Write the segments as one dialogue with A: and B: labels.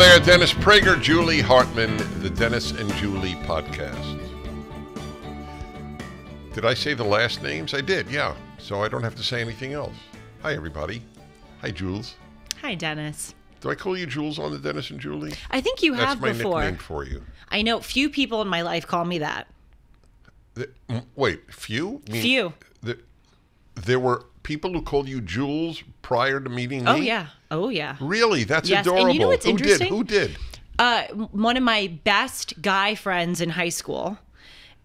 A: there, Dennis Prager, Julie Hartman, the Dennis and Julie podcast. Did I say the last names? I did, yeah. So I don't have to say anything else. Hi, everybody. Hi, Jules.
B: Hi, Dennis.
A: Do I call you Jules on the Dennis and Julie?
B: I think you That's have my before. nickname for you. I know few people in my life call me that.
A: The- m- Wait, few? mean- Few there were people who called you Jules prior to meeting oh, me? Oh yeah. Oh yeah. Really? That's yes. adorable. And you know what's who interesting? did? Who did?
B: Uh, one of my best guy friends in high school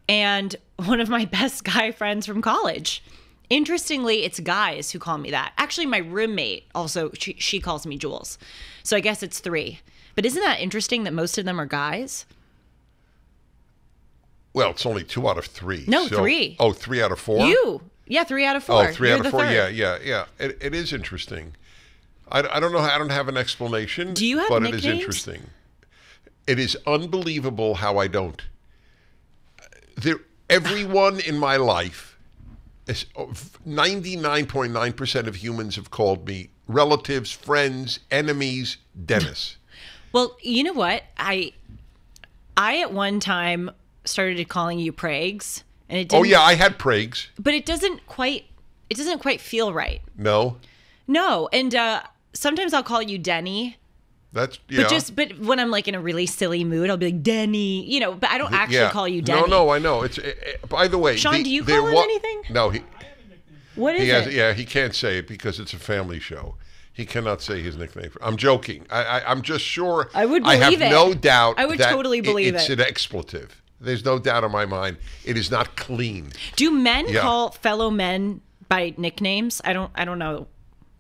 B: and one of my best guy friends from college. Interestingly, it's guys who call me that. Actually, my roommate also she, she calls me Jules. So I guess it's 3. But isn't that interesting that most of them are guys?
A: Well, it's only two out of three. No, so, three. Oh, three out of four. You
B: yeah, three out of oh, four. Oh, three You're out of four. Third. Yeah,
A: yeah, yeah. It, it is interesting. I, I don't know. I don't have an explanation. Do you have But nicknames? it is interesting. It is unbelievable how I don't. There, everyone in my life, 99.9% of humans have called me relatives, friends, enemies, Dennis.
B: well, you know what? I I at one time started calling you Prags and it. Oh, didn't, oh yeah, I had Prague's, But it doesn't quite. It doesn't quite feel right. No. No, and uh, sometimes I'll call you Denny.
A: That's yeah. But just
B: but when I'm like in a really silly mood, I'll be like Denny, you know. But I don't actually yeah. call you Denny. No, no, I know. It's it, eh,
A: it, eh, by the way. Sean, the, do you call him wa- anything? No, he.
B: What is he has, Yeah,
A: he can't say it because it's a family show. He cannot say his nickname. I'm joking. I, I am just sure. I would. Believe I have it. no doubt. I would totally believe it's it. It's an expletive. There's no doubt in my mind. It is not clean.
B: Do men yeah. call fellow men by nicknames? I don't. I don't know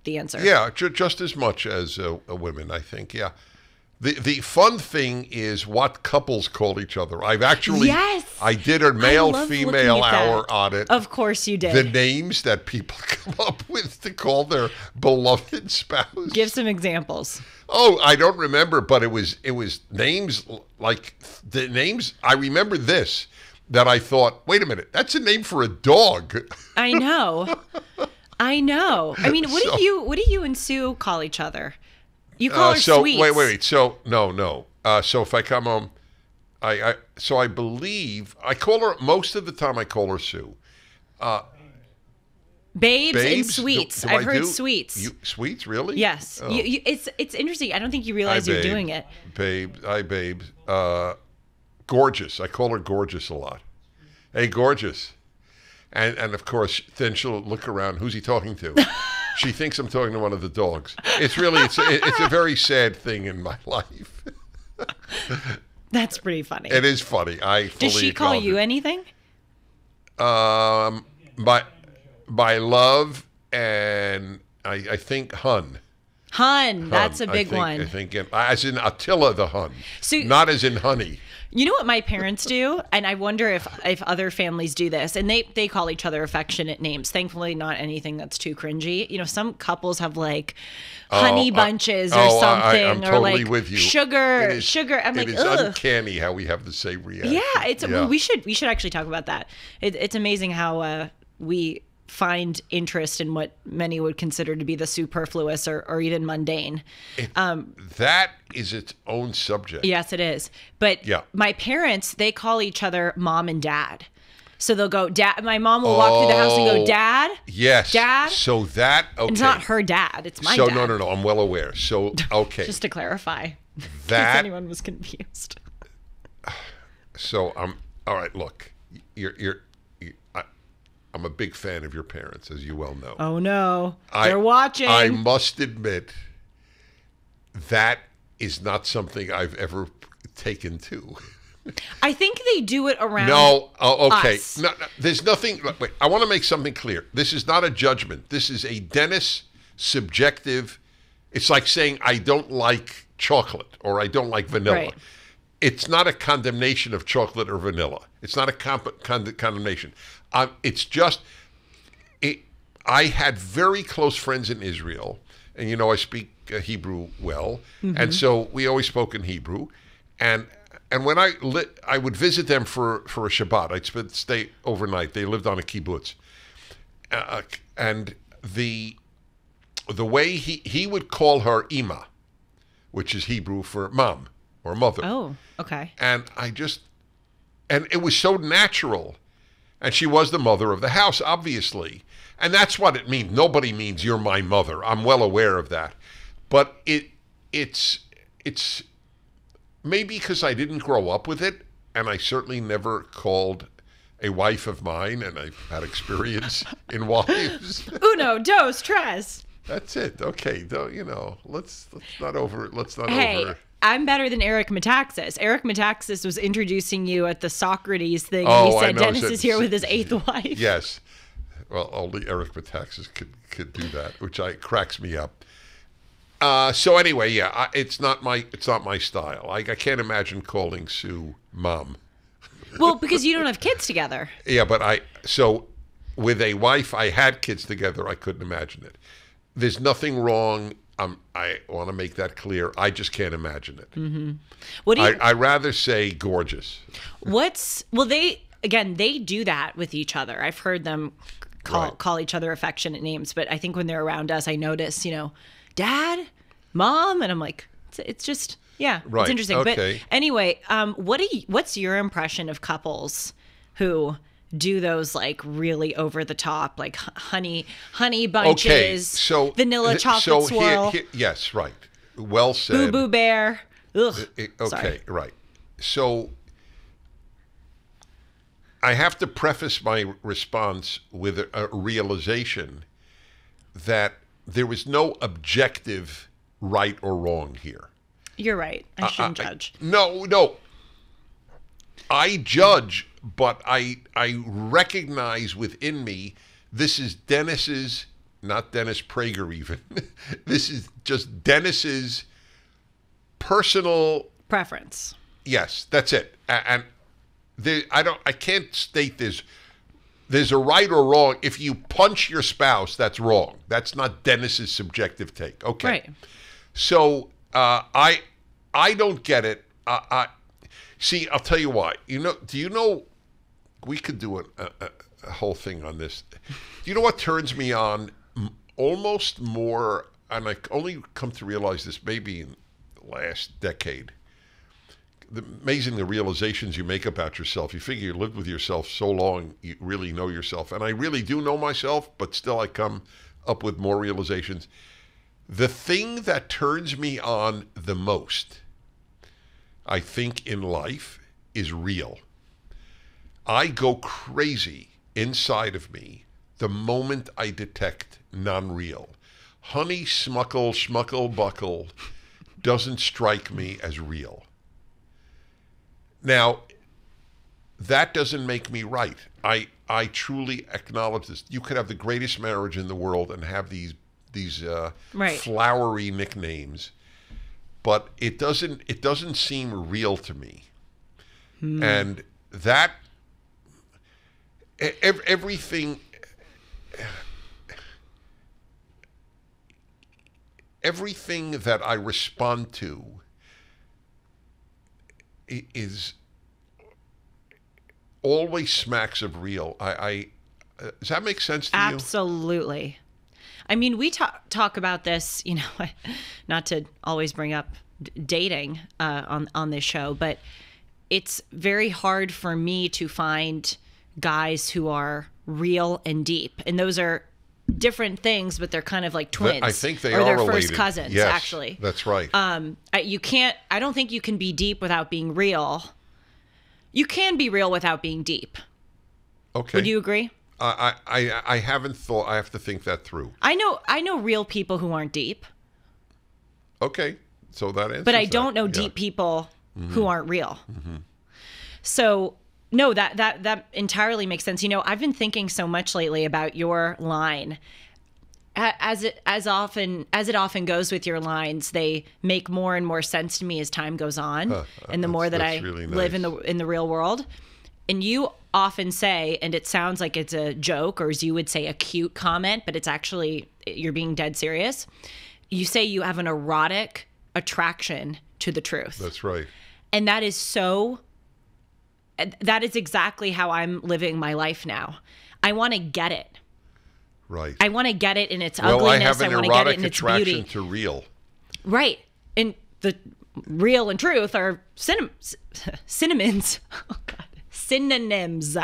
B: the answer. Yeah,
A: ju- just as much as uh, uh women, I think. Yeah. The the fun thing is what couples call each other. I've actually yes. I did a male female hour that. on it.
B: Of course you did. The
A: names that people come up with to call their beloved spouse. Give some examples. Oh, I don't remember, but it was it was names like the names. I remember this that I thought, wait a minute, that's a name for a dog.
B: I know, I know. I mean, what so, do you what do you and Sue call each other? You uh, call uh, her so, Wait, wait, wait.
A: So no, no. Uh, so if I come home, I, I so I believe I call her most of the time. I call her Sue. Uh,
B: Babes, Babes, and sweets. Do, do I've I heard do? sweets. You,
A: sweets, really? Yes. Oh. You, you,
B: it's it's interesting. I don't think you realize I you're babe, doing it.
A: Babe, I babe. Uh, gorgeous. I call her gorgeous a lot. Hey, gorgeous. And and of course, then she'll look around. Who's he talking to? she thinks I'm talking to one of the dogs. It's really it's a, it's a very sad thing in my life.
B: That's pretty funny. It is funny. I does she call you it. anything?
A: Um, my by love and I, I think Hun.
B: Hun, Hun. that's a big I think, one. I
A: think in, as in Attila the Hun, so, not as in honey.
B: You know what my parents do, and I wonder if if other families do this, and they they call each other affectionate names. Thankfully, not anything that's too cringy. You know, some couples have like oh, honey oh, bunches I, or oh, something, I, or like with you. sugar, is, sugar. I'm like, ugh.
A: uncanny how we have the same reaction. Yeah, it's yeah. we
B: should we should actually talk about that. It, it's amazing how uh, we find interest in what many would consider to be the superfluous or, or even mundane. um,
A: that is its own subject. Yes,
B: it is. But yeah. my parents, they call each other mom and dad. So they'll go, Dad. My mom will walk oh, through the house and go, oh, Dad.
A: Yes. Dad. So that, okay. It's not
B: her dad, it's my so, dad. no,
A: no, no. I'm well aware. So, okay. Just
B: to clarify, that. anyone was confused.
A: so, I'm, um, all right, look, you're, you're, I'm a big fan of your parents, as you well know. Oh no, I, they're watching. I must admit that is not something I've ever taken to.
B: I think they do it around. No, oh, okay. No,
A: no, there's nothing. Wait, I want to make something clear. This is not a judgment. This is a Dennis subjective. It's like saying I don't like chocolate or I don't like vanilla. Right. It's not a condemnation of chocolate or vanilla. It's not a comp- condemnation. I, it's just, it, I had very close friends in Israel, and you know I speak uh, Hebrew well, mm-hmm. and so we always spoke in Hebrew, and and when I lit, I would visit them for for a Shabbat. I'd spend, stay overnight. They lived on a kibbutz, uh, uh, and the the way he he would call her Ima, which is Hebrew for mom or mother. Oh, okay. And I just and it was so natural and she was the mother of the house, obviously. And that's what it means. Nobody means you're my mother. I'm well aware of that. But it it's it's maybe because I didn't grow up with it, and I certainly never called a wife of mine, and I've had experience in wives.
B: Uno, dos, tres. That's
A: it. Okay, don't you know, let's let's not over let's not hey, over
B: I'm better than Eric Metaxas. Eric Metaxas was introducing you at the Socrates thing. Oh, he said Dennis is here with his eighth wife.
A: Yes. Well, only Eric Metaxas could could do that, which I cracks me up. Uh, so anyway, yeah, I, it's not my it's not my style. I, I can't imagine calling Sue mom.
B: Well, because you don't have kids together.
A: yeah, but I so with a wife I had kids together. I couldn't imagine it. There's nothing wrong I'm, i want to make that clear. I just can't imagine it. Mm-hmm. What do you, I, I rather say gorgeous.
B: What's well, they again they do that with each other. I've heard them call right. call each other affectionate names, but I think when they're around us, I notice you know, dad, mom, and I'm like, it's, it's just yeah, right. it's interesting. Okay. But anyway, um, what do you, what's your impression of couples who do those like really over the top, like honey honey bunches, okay, so, vanilla chocolate so swirl. Here,
A: here, yes, right. Well said. Boo Boo Bear. Ugh, uh, it, okay, sorry. right. So I have to preface my response with a, a realization that there was no objective right or wrong here. You're right. I uh, shouldn't uh, I, judge. No, no. I judge, but I I recognize within me this is Dennis's, not Dennis Prager even. this is just Dennis's personal preference. Yes, that's it. And the I don't I can't state this there's a right or wrong. If you punch your spouse, that's wrong. That's not Dennis's subjective take. Okay. Right. So uh, I I don't get it. I, I See, I'll tell you why. You know, do you know? We could do a, a, a whole thing on this. Do you know what turns me on almost more? And I only come to realize this maybe in the last decade. The, amazing the realizations you make about yourself. You figure you lived with yourself so long, you really know yourself. And I really do know myself, but still I come up with more realizations. The thing that turns me on the most I think in life is real. I go crazy inside of me the moment I detect non real. Honey, smuckle, smuckle, buckle doesn't strike me as real. Now, that doesn't make me right. I, I truly acknowledge this. You could have the greatest marriage in the world and have these these uh, right. flowery nicknames but it doesn't it doesn't seem real to me. Hmm. And that everything everything that I respond to is always smacks of real. I, I uh, does that make sense to Absolutely. you?
B: Absolutely. I mean, we talk talk about this, you know, not to always bring up dating uh, on on this show, but it's very hard for me to find guys who are real and deep, and those are different things, but they're kind of like twins. I think they or are their first cousins. Yes, actually, that's right. Um, you can't. I don't think you can be deep without being real. You can be real without being deep. Okay. Would you agree?
A: I, I I haven't thought. I have to think that through.
B: I know I know real people who aren't deep.
A: Okay, so that is. But I don't that. know deep yeah.
B: people mm-hmm. who aren't real. Mm-hmm. So no, that that that entirely makes sense. You know, I've been thinking so much lately about your line. As it as often as it often goes with your lines, they make more and more sense to me as time goes on, huh. and the more that I really nice. live in the in the real world. And you often say, and it sounds like it's a joke, or as you would say, a cute comment, but it's actually you're being dead serious. You say you have an erotic attraction to the truth. That's right. And that is so, that is exactly how I'm living my life now. I want to get it.
A: Right. I want to get it in its well, ugliness. I, I want to get it in its beauty. To real.
B: Right. And the real and truth are cinnam- cinnamons. synonyms.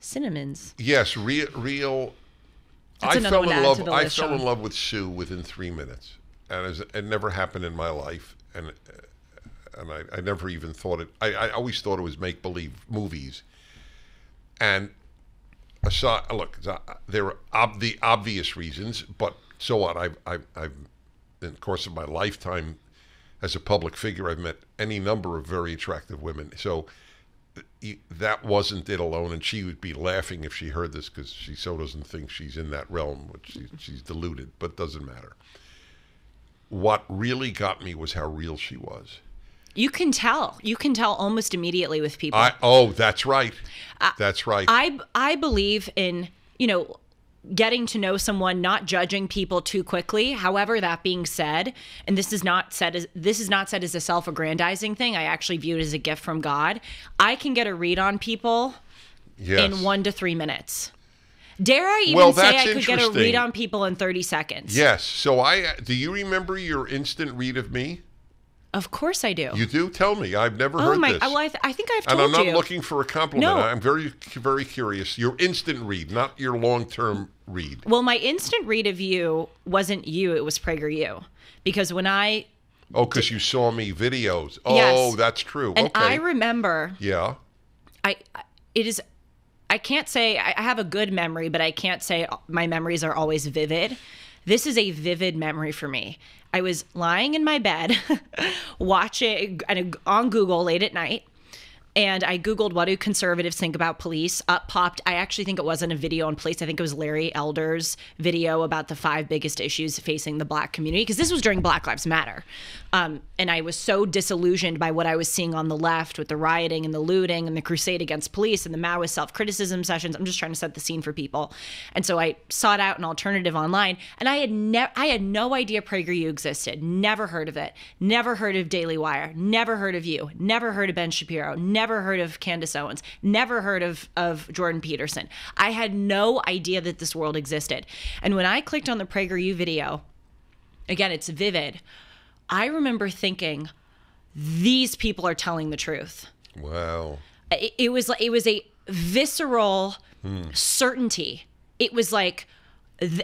B: Cinnamons.
A: Yes, real. I fell in love. I list, fell in love with Sue within three minutes, and it, was, it never happened in my life, and and I, I never even thought it. I, I always thought it was make believe movies, and aside, look, there are ob- the obvious reasons, but so what? I've, I've, I've, in the course of my lifetime as a public figure, I've met any number of very attractive women. So that wasn't it alone, and she would be laughing if she heard this because she so doesn't think she's in that realm, which she, she's deluded, but doesn't matter. What really got me was how real she was.
B: You can tell. You can tell almost immediately with people. I,
A: oh, that's right. I, that's right. I
B: I believe in you know getting to know someone, not judging people too quickly. However, that being said, and this is not said as this is not said as a self-aggrandizing thing. I actually view it as a gift from God. I can get a read on people yes. in one to three minutes. Dare I even well, say I could get a read on people in 30 seconds? Yes.
A: So I do you remember your instant read of me?
B: Of course I do. You
A: do? Tell me. I've never oh heard my, this. Well, oh,
B: I, th- I think I've told you. And I'm not you.
A: looking for a compliment. No. I'm very, very curious. Your instant read, not your long-term read.
B: Well, my instant read of you wasn't you. It was PragerU. Because when I...
A: Oh, because you saw me videos. Oh, yes. that's true. And okay. I
B: remember... Yeah. I. It is... I can't say... I have a good memory, but I can't say my memories are always vivid this is a vivid memory for me. I was lying in my bed watching on Google late at night and I Googled what do conservatives think about police. Up popped, I actually think it wasn't a video on police. I think it was Larry Elder's video about the five biggest issues facing the black community, because this was during Black Lives Matter. Um, and I was so disillusioned by what I was seeing on the left with the rioting and the looting and the crusade against police and the Maoist self criticism sessions. I'm just trying to set the scene for people. And so I sought out an alternative online, and I had never, I had no idea PragerU existed. Never heard of it. Never heard of Daily Wire. Never heard of you. Never heard of Ben Shapiro. Never heard of Candace Owens. Never heard of of Jordan Peterson. I had no idea that this world existed. And when I clicked on the PragerU video, again, it's vivid. I remember thinking, these people are telling the truth. Wow. It, it was like it was a visceral hmm. certainty. It was like th-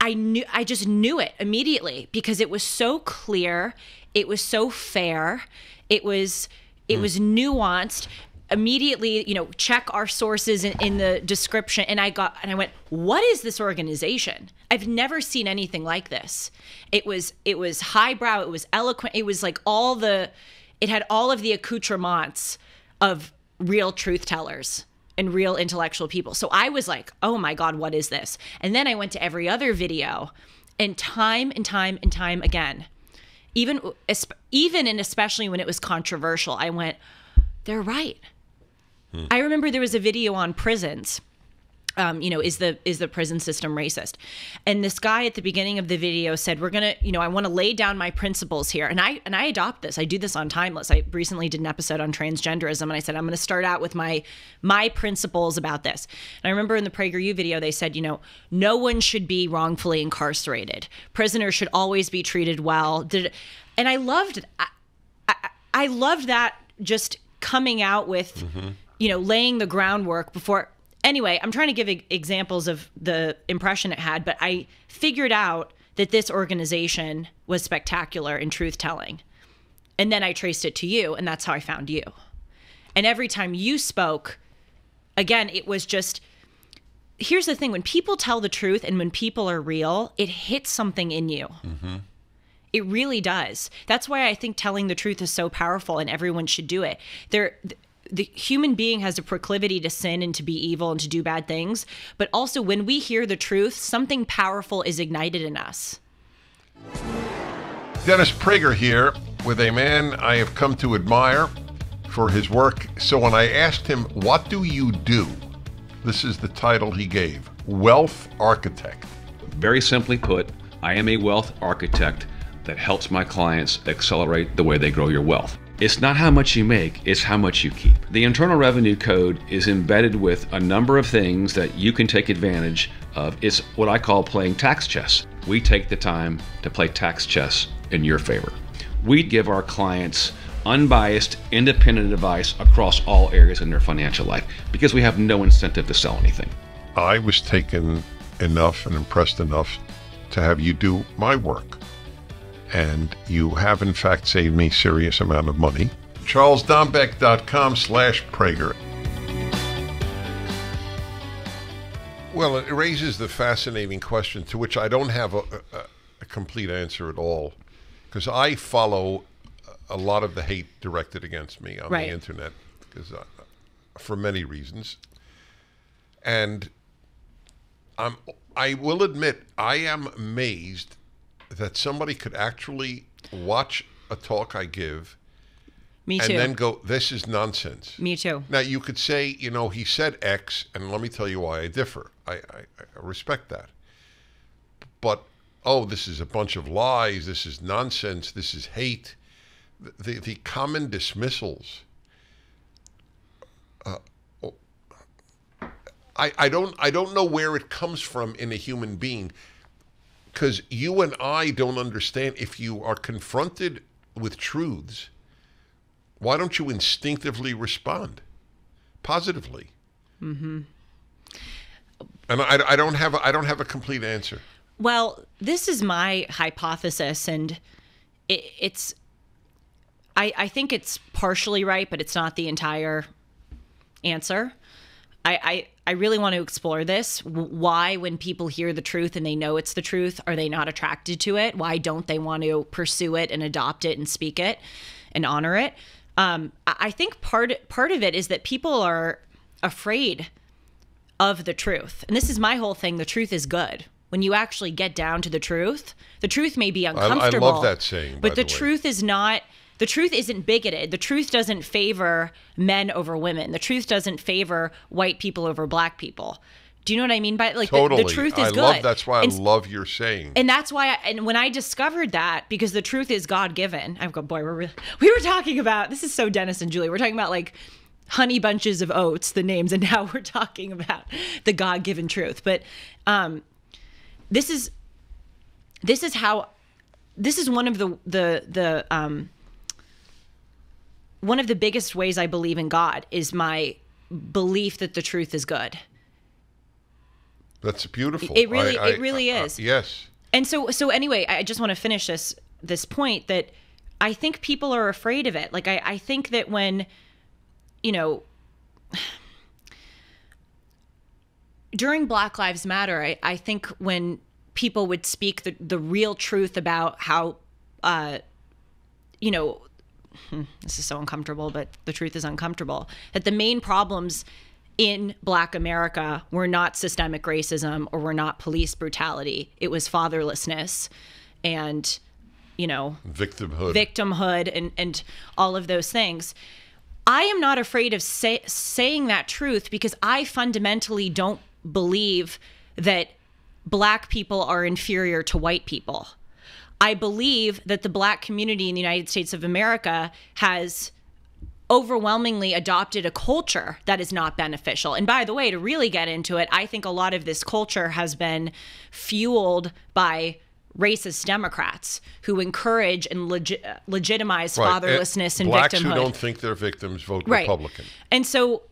B: I knew I just knew it immediately because it was so clear, it was so fair, it was it hmm. was nuanced immediately, you know, check our sources in, in the description. And I got, and I went, what is this organization? I've never seen anything like this. It was, it was highbrow. It was eloquent. It was like all the, it had all of the accoutrements of real truth tellers and real intellectual people. So I was like, oh my God, what is this? And then I went to every other video and time and time and time again, even, even and especially when it was controversial, I went, they're right. Hmm. I remember there was a video on prisons. Um, you know, is the is the prison system racist? And this guy at the beginning of the video said, "We're gonna, you know, I want to lay down my principles here." And I and I adopt this. I do this on Timeless. I recently did an episode on transgenderism, and I said I'm gonna start out with my my principles about this. And I remember in the PragerU video, they said, you know, no one should be wrongfully incarcerated. Prisoners should always be treated well. And I loved, I, I, I loved that just coming out with. Mm-hmm you know, laying the groundwork before. Anyway, I'm trying to give examples of the impression it had, but I figured out that this organization was spectacular in truth telling. And then I traced it to you, and that's how I found you. And every time you spoke, again, it was just here's the thing when people tell the truth and when people are real, it hits something in you. Mm -hmm. It really does. That's why I think telling the truth is so powerful and everyone should do it. There the human being has a proclivity to sin and to be evil and to do bad things. But also, when we hear the truth, something powerful is ignited in us.
A: Dennis Prager here with a man I have come to admire for his work. So when I asked him, What do you do? This is the title he gave Wealth Architect. Very simply put, I am a wealth architect that helps my clients accelerate the way they grow your wealth. It's not how much you make, it's how much you keep. The Internal Revenue Code is embedded with a number of things that you can take advantage of. It's what I call playing tax chess. We take the time to play tax chess in your favor. We give our clients unbiased, independent advice across all areas in their financial life because we have no incentive to sell anything. I was taken enough and impressed enough to have you do my work and you have in fact saved me serious amount of money. CharlesDombeck.com slash Prager. Well, it raises the fascinating question to which I don't have a, a, a complete answer at all, because I follow a lot of the hate directed against me on right. the internet, because uh, for many reasons, and I'm I will admit I am amazed that somebody could actually watch a talk I give. Me too. And then go, this is nonsense. Me too. Now, you could say, you know, he said X, and let me tell you why I differ. I, I, I respect that. But, oh, this is a bunch of lies. This is nonsense. This is hate. The, the common dismissals. Uh, oh, I, I don't I don't know where it comes from in a human being because you and I don't understand if you are confronted with truths, why don't you instinctively respond positively? Mm-hmm. And I, I don't have I don't have a complete answer.
B: Well, this is my hypothesis, and it, it's I, I think it's partially right, but it's not the entire answer. I, I, I really want to explore this. Why, when people hear the truth and they know it's the truth, are they not attracted to it? Why don't they want to pursue it and adopt it and speak it and honor it? Um, I think part part of it is that people are afraid of the truth, and this is my whole thing. The truth is good. When you actually get down to the truth, the truth may be uncomfortable. I, I love that saying. but the, the truth is not the truth isn't bigoted. The truth doesn't favor men over women. The truth doesn't favor white people over black people. Do you know what I mean by like totally. the, the, truth is I good? Love, that's why and, I
A: love your saying. And
B: that's why, I, and when I discovered that, because the truth is God given. I've got boy, we're really, we were talking about this is so Dennis and Julie. We're talking about like honey bunches of oats, the names, and now we're talking about the God given truth. But um, this is this is how this is one of the the the um, one of the biggest ways I believe in God is my belief that the truth is good.
A: That's beautiful. It really, I, it really I, uh, uh, is. yes.
B: And so, so anyway, I just want to finish this this point that I think people are afraid of it. Like I, I think that when, you know, during Black Lives Matter, I, I think when people would speak the the real truth about how, uh, you know, Hmm, this is so uncomfortable, but the truth is uncomfortable that the main problems in Black America were not systemic racism or were not police brutality. It was fatherlessness and, you know,
A: victimhood,
B: victimhood, and, and all of those things. I am not afraid of say, saying that truth because I fundamentally don't believe that black people are inferior to white people. I believe that the black community in the United States of America has overwhelmingly adopted a culture that is not beneficial. And by the way, to really get into it, I think a lot of this culture has been fueled by racist Democrats who encourage and legi legitimize right. fatherlessness and, and blacks victimhood. who don't
A: think they're victims vote right. Republican.
B: And so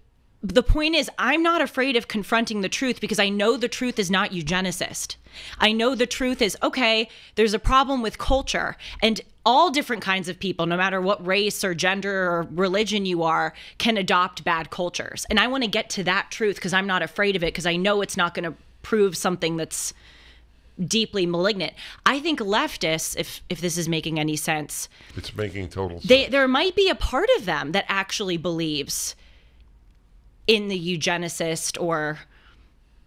B: the point is i'm not afraid of confronting the truth because i know the truth is not eugenicist i know the truth is okay there's a problem with culture and all different kinds of people no matter what race or gender or religion you are can adopt bad cultures and i want to get to that truth because i'm not afraid of it because i know it's not going to prove something that's deeply malignant. I think leftists, if if this is making any sense,
A: it's making total sense.
B: They, there might be a part of them that actually believes in the eugenicist or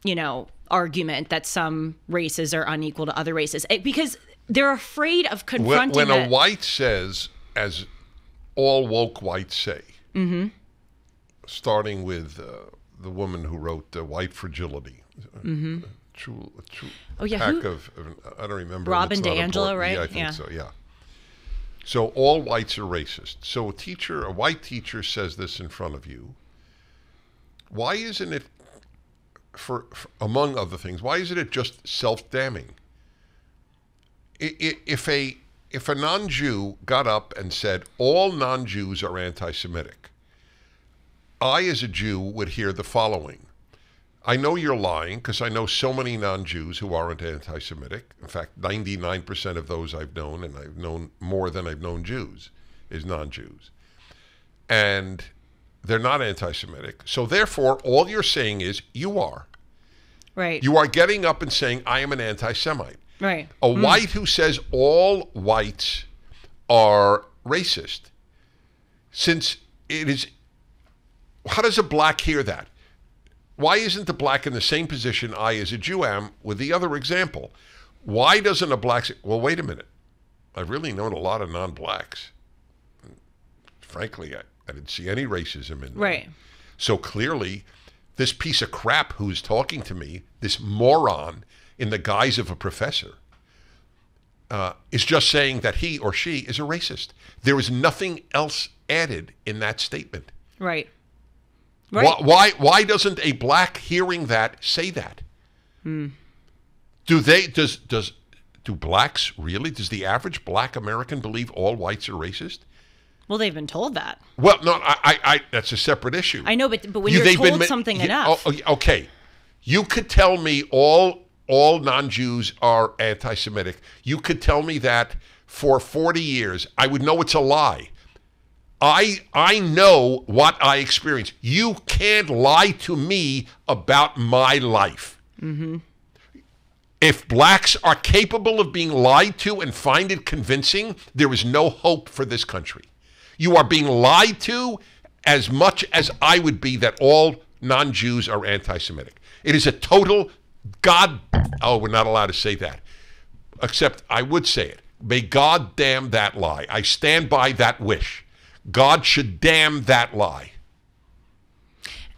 B: you know argument that some races are unequal to other races it, because they're afraid of confronting when, when a it. white
A: says as all woke whites say mm-hmm. starting with uh, the woman who wrote white fragility mm-hmm. true, true oh yeah who? Of, i don't remember robin d'angelo right yeah i think yeah. so yeah so all whites are racist so a teacher a white teacher says this in front of you why isn't it, for, for among other things, why isn't it just self-damning? If a if a non-Jew got up and said all non-Jews are anti-Semitic, I as a Jew would hear the following: I know you're lying because I know so many non Jews who aren't anti Semitic. In fact, 99% of those I've known, and I've known more than I've known Jews, is non Jews. And they're not anti Semitic. So therefore, all you're saying is you are. Right. You are getting up and saying, I am an anti Semite.
B: Right. A mm. white
A: who says all whites are racist, since it is, how does a black hear that? Why isn't the black in the same position I as a Jew am with the other example? Why doesn't a black say, well, wait a minute. I've really known a lot of non blacks. Frankly, I, I didn't see any racism in there. Right. So clearly, this piece of crap who's talking to me, this moron in the guise of a professor, uh, is just saying that he or she is a racist. There is nothing else added in that statement.
B: Right. Right. Why,
A: why, why doesn't a black hearing that say that? Hmm. Do they does does do blacks really does the average black American believe all whites are racist?
B: Well, they've been told that.
A: Well, no, I, I, I that's a separate issue. I
B: know, but but when you, are told been, something you, enough,
A: oh, oh, okay, you could tell me all all non-Jews are anti-Semitic. You could tell me that for 40 years. I would know it's a lie. I I know what I experience. You can't lie to me about my life. Mm-hmm. If blacks are capable of being lied to and find it convincing, there is no hope for this country. You are being lied to as much as I would be that all non Jews are anti Semitic. It is a total God. Oh, we're not allowed to say that. Except I would say it. May God damn that lie. I stand by that wish. God should damn that lie.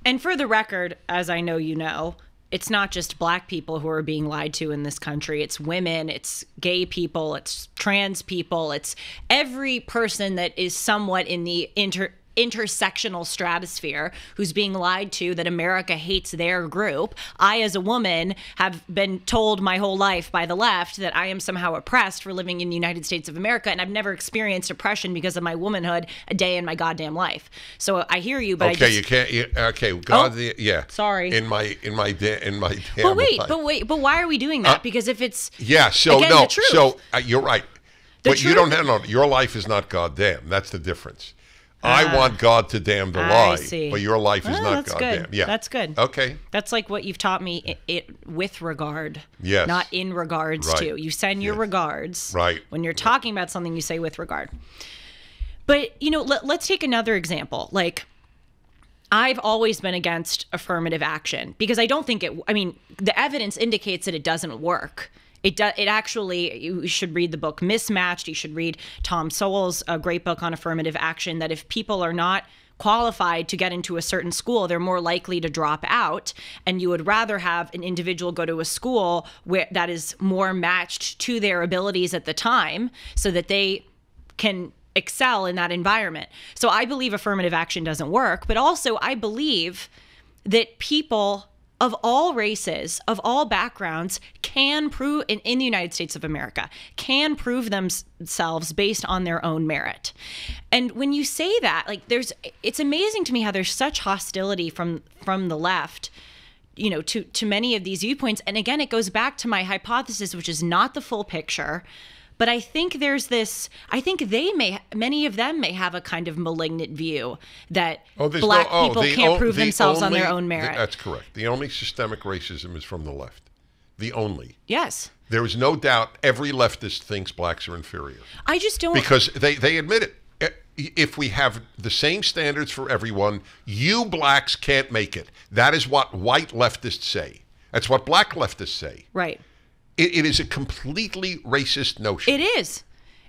B: And for the record, as I know you know, it's not just black people who are being lied to in this country. It's women, it's gay people, it's trans people, it's every person that is somewhat in the inter intersectional stratosphere who's being lied to that America hates their group. I, as a woman, have been told my whole life by the left that I am somehow oppressed for living in the United States of America, and I've never experienced oppression because of my womanhood a day in my goddamn life. So I hear you, but okay, just, you
A: can't. You, okay, God, oh, the, yeah. Sorry. In my in my in my. But wait, life. but
B: wait, but why are we doing that? Uh, because if it's yeah, so again, no, so
A: uh, you're right. The but truth. you don't know. No, your life is not goddamn. That's the difference. I ah. want God to damn the lie, see. but your life is ah, not God good. damn. Yeah, that's good. Okay,
B: that's like what you've taught me. It, it with regard, yes, not in regards right. to. You send your yes. regards, right? When you're talking right. about something, you say with regard. But you know, let, let's take another example, like. I've always been against affirmative action because I don't think it, I mean, the evidence indicates that it doesn't work. It does. It actually you should read the book Mismatched. You should read Tom Sowell's a great book on affirmative action. That if people are not qualified to get into a certain school, they're more likely to drop out. And you would rather have an individual go to a school where that is more matched to their abilities at the time, so that they can excel in that environment. So I believe affirmative action doesn't work, but also I believe that people of all races, of all backgrounds, can prove in, in the United States of America, can prove themselves based on their own merit. And when you say that, like there's it's amazing to me how there's such hostility from from the left you know to to many of these viewpoints and again it goes back to my hypothesis which is not the full picture but I think there's this, I think they may, many of them may have a kind of malignant view that oh, black oh, people can't prove the themselves only, on their own merit.
A: that's correct. The only systemic racism is from the left. The only. Yes. There is no doubt every leftist thinks blacks are inferior. I just don't. Because they, they admit it if we have the same standards for everyone, you blacks can't make it. That is what white leftists say. That's what black leftists say. Right it, it is a completely racist notion.
B: It is.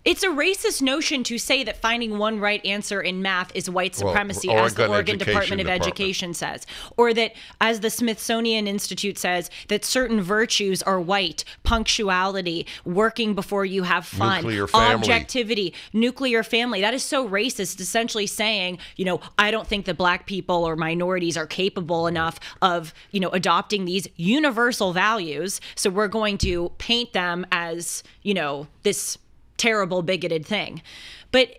B: It's a racist notion to say that finding one right answer in math is white supremacy, well, as the Oregon Department of Department. Education says, or that, as the Smithsonian Institute says, that certain virtues are white: punctuality, working before you have fun, nuclear objectivity, nuclear family. That is so racist. Essentially saying, you know, I don't think that black people or minorities are capable enough of, you know, adopting these universal values. So we're going to paint them as, you know, this terrible bigoted thing. But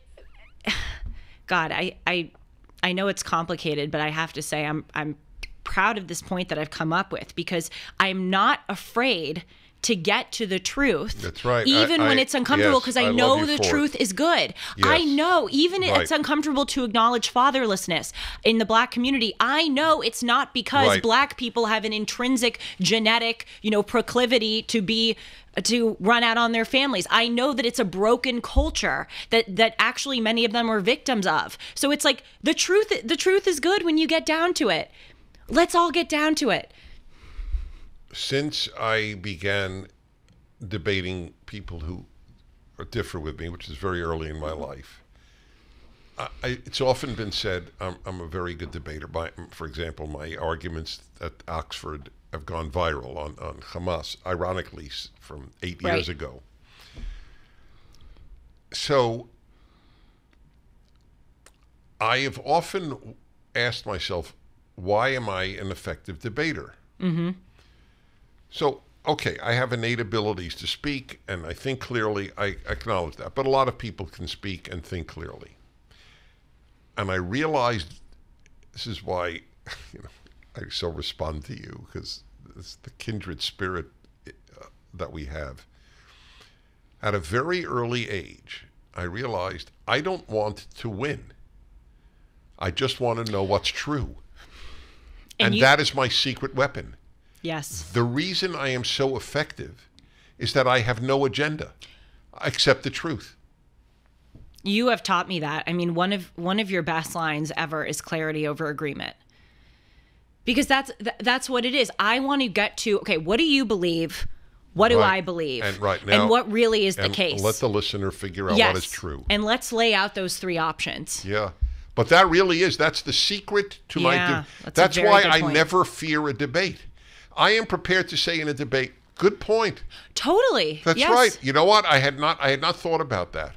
B: God, I I I know it's complicated, but I have to say I'm I'm proud of this point that I've come up with because I'm not afraid to get to the truth.
A: That's right. Even I, when I, it's uncomfortable, because yes, I, I, know the truth it. is
B: good. Yes. I know, even right. it's uncomfortable to acknowledge fatherlessness in the black community. I know it's not because right. black people have an intrinsic genetic, you know, proclivity to be to run out on their families. I know that it's a broken culture that that actually many of them were victims of. So it's like the truth the truth is good when you get down to it. Let's all get down to it.
A: Since I began debating people who differ with me, which is very early in my life, I, it's often been said I'm, I'm, a very good debater. By, for example, my arguments at Oxford have gone viral on, on Hamas, ironically, from eight right. years ago. So I have often asked myself, why am I an effective debater? Mm-hmm. So, okay, I have innate abilities to speak and I think clearly. I acknowledge that. But a lot of people can speak and think clearly. And I realized this is why you know, I so respond to you because it's the kindred spirit uh, that we have. At a very early age, I realized I don't want to win. I just want to know what's true. And, and you... that is my secret weapon. Yes. The reason I am so effective is that I have no agenda except the
B: truth. You have taught me that. I mean, one of one of your best lines ever is clarity over agreement because that's th- that's what it is. I want to get to okay, what do you believe? What do right. I believe? And right now, and what really is the case? Let the
A: listener figure out yes. what is true.
B: And let's lay out those three options.
A: Yeah. But that really is that's the secret to yeah, my de- That's, that's why I point. never fear a debate. I am prepared to say in a debate, good point.
B: Totally. That's yes. right. You know what? I
A: had not I had not thought about that.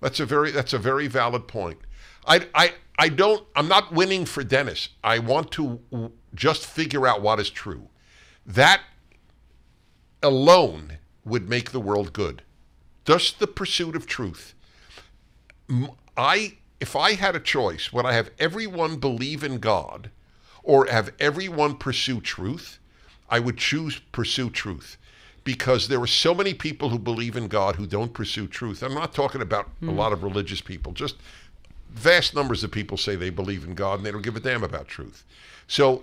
A: That's a very that's a very valid point. I I I don't, I'm not winning for Dennis. I want to just figure out what is true. That alone would make the world good. Just the pursuit of truth. I, if I had a choice, would I have everyone believe in God or have everyone pursue truth? I would choose pursue truth because there are so many people who believe in God who don't pursue truth. I'm not talking about mm. a hmm. lot of religious people, just vast numbers of people say they believe in God and they don't give a damn about truth. So,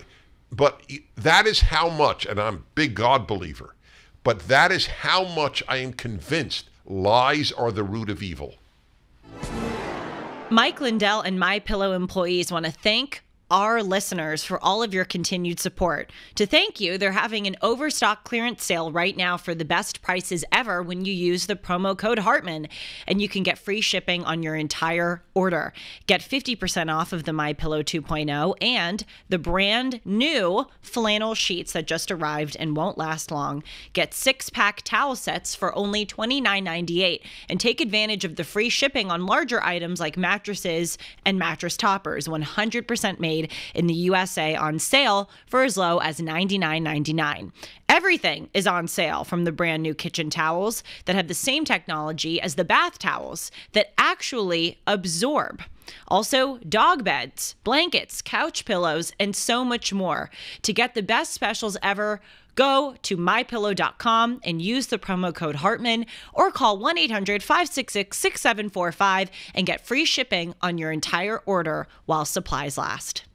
A: but that is how much, and I'm a big God believer, but that is how much I am convinced lies are the root of evil.
B: Mike Lindell and My Pillow employees want to thank our listeners for all of your continued support. To thank you, they're having an overstock clearance sale right now for the best prices ever when you use the promo code Hartman and you can get free shipping on your entire order. Get 50% off of the My Pillow 2.0 and the brand new flannel sheets that just arrived and won't last long. Get 6-pack towel sets for only twenty nine ninety eight, and take advantage of the free shipping on larger items like mattresses and mattress toppers. 100% made made in the USA on sale for as low as $99.99. Everything is on sale from the brand new kitchen towels that have the same technology as the bath towels that actually absorb. Also, dog beds, blankets, couch pillows, and so much more. To get the best specials ever, Go to mypillow.com and use the promo code Hartman or call 1 800 566 6745 and get free shipping on your entire order while supplies last.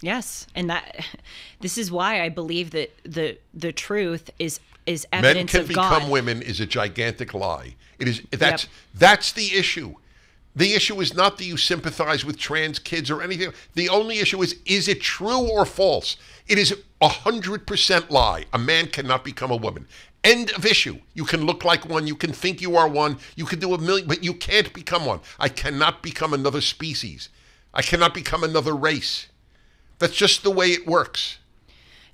B: Yes, and that this is why I believe that the the truth is is evidence Men can become God.
A: women is a gigantic lie. It is that's yep. that's the issue. The issue is not that you sympathize with trans kids or anything. The only issue is is it true or false? It is a 100% lie. A man cannot become a woman. End of issue. You can look like one, you can think you are one, you can do a million, but you can't become one. I cannot become another species. I cannot become another race. That's just the way it works.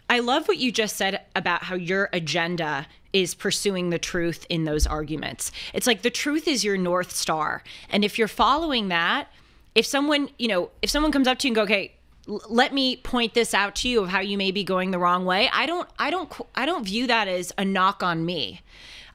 B: I love what you just said about how your agenda is pursuing the truth in those arguments. It's like the truth is your north star. And if you're following that, if someone, you know, if someone comes up to you and go, "Okay, let me point this out to you of how you may be going the wrong way." I don't I don't I don't view that as a knock on me.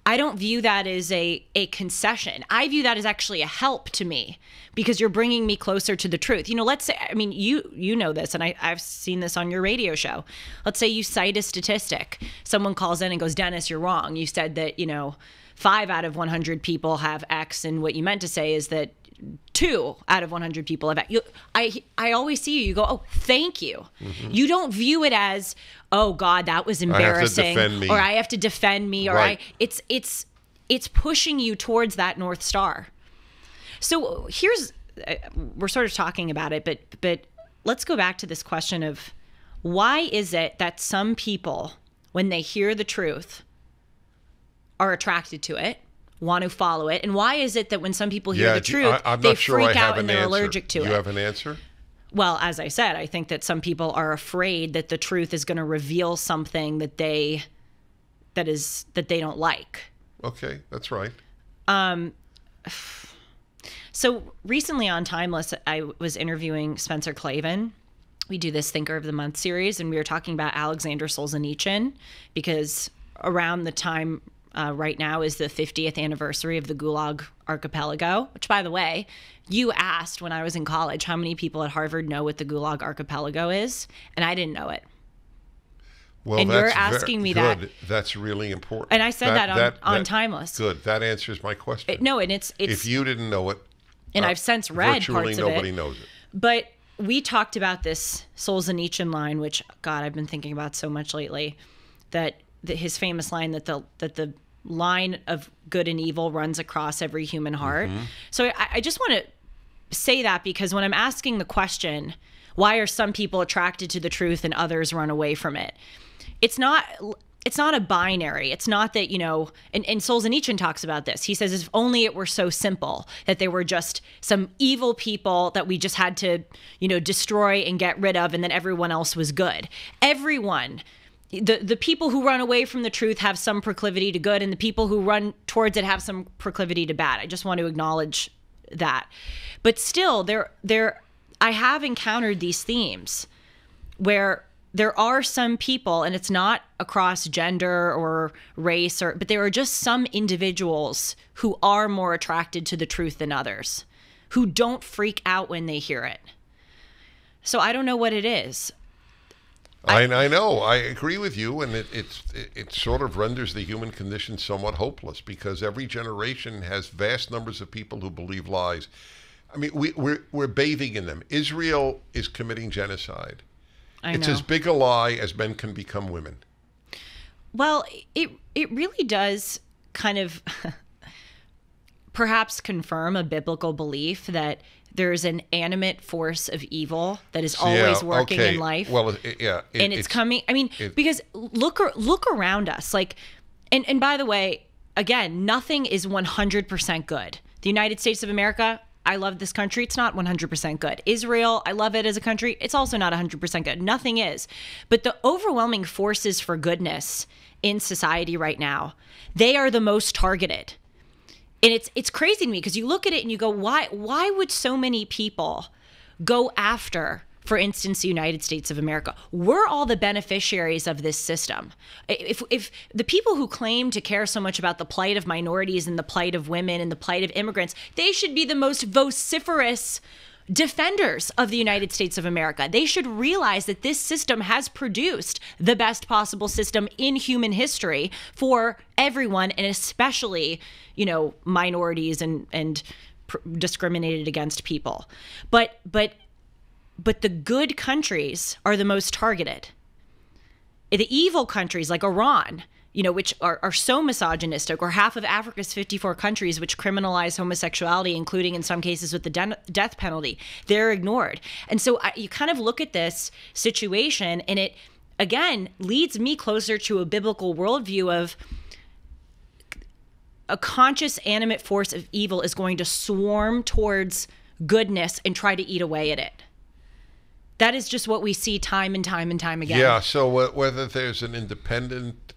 B: I don't view that as a a concession. I view that as actually a help to me because you're bringing me closer to the truth. You know, let's say I mean you you know this and I I've seen this on your radio show. Let's say you cite a statistic. Someone calls in and goes, "Dennis, you're wrong. You said that, you know, 5 out of 100 people have X and what you meant to say is that two out of 100 people I've you, I I always see you. You go, oh, thank you. Mm -hmm. You don't view it as, oh God, that was embarrassing, I or I have to defend me, or I. It's it's it's pushing you towards that north star. So here's uh, we're sort of talking about it, but but let's go back to this question of why is it that some people when they hear the truth are attracted to it want to follow it? And why is it that when some people hear yeah, the truth, I, they sure freak out an and they're answer. allergic to you it? You
A: have an answer?
B: Well, as I said, I think that some people are afraid that the truth is going to reveal something that they that is that they don't like.
A: Okay, that's right.
B: Um so recently on Timeless, I was interviewing Spencer Clavin. We do this Thinker of the Month series, and we were talking about Alexander Solzhenitsyn because around the time uh, right now is the 50th anniversary of the Gulag Archipelago, which, by the way, you asked when I was in college how many people at Harvard know what the Gulag Archipelago is, and I didn't know it. Well, and you're asking me good.
A: that. That's really important. And I said that, that on, that, on Timeless. Good. That answers my question. It, no, and it's, it's if you didn't know it,
B: and uh, I've since read virtually parts nobody of it, knows it. But we talked about this Solzhenitsyn line, which God, I've been thinking about so much lately. That the, his famous line that the that the line of good and evil runs across every human heart. Mm-hmm. So I, I just want to say that because when I'm asking the question, why are some people attracted to the truth and others run away from it? It's not it's not a binary. It's not that, you know, and, and Solzhenitsyn talks about this. He says, if only it were so simple that they were just some evil people that we just had to, you know, destroy and get rid of, and then everyone else was good. Everyone the the people who run away from the truth have some proclivity to good and the people who run towards it have some proclivity to bad. I just want to acknowledge that. But still there there I have encountered these themes where there are some people and it's not across gender or race or but there are just some individuals who are more attracted to the truth than others who don't freak out when they hear it. So I don't know what it is.
A: I, I, know. I agree with you, and it, it's it, it sort of renders the human condition somewhat hopeless because every generation has vast numbers of people who believe lies. I mean, we, we're we're bathing in them. Israel is committing genocide. I it's know. as big a lie as men can become women.
B: Well, it it really does kind of perhaps confirm a biblical belief that there's an animate force of evil that is always yeah, working okay. in life. Well, it,
A: yeah, it, and it's, it's, coming.
B: I mean, it, because look look around us, like, and and by the way, again, nothing is 100% good. The United States of America. I love this country. It's not 100% good. Israel, I love it as a country. It's also not 100% good. Nothing is. But the overwhelming forces for goodness in society right now, they are the most targeted and it's it's crazy to me because you look at it and you go why why would so many people go after for instance the united states of america we're all the beneficiaries of this system if, if the people who claim to care so much about the plight of minorities and the plight of women and the plight of immigrants they should be the most vociferous defenders of the United States of America. They should realize that this system has produced the best possible system in human history for everyone and especially, you know, minorities and and discriminated against people. But but but the good countries are the most targeted. The evil countries like Iran you know, which are, are so misogynistic, or half of Africa's 54 countries which criminalize homosexuality, including in some cases with the de death penalty, they're ignored. And so I, you kind of look at this situation, and it again leads me closer to a biblical worldview of a conscious, animate force of evil is going to swarm towards goodness and try to eat away at it. That is just what we see time and time and time again. Yeah.
A: So whether there's an independent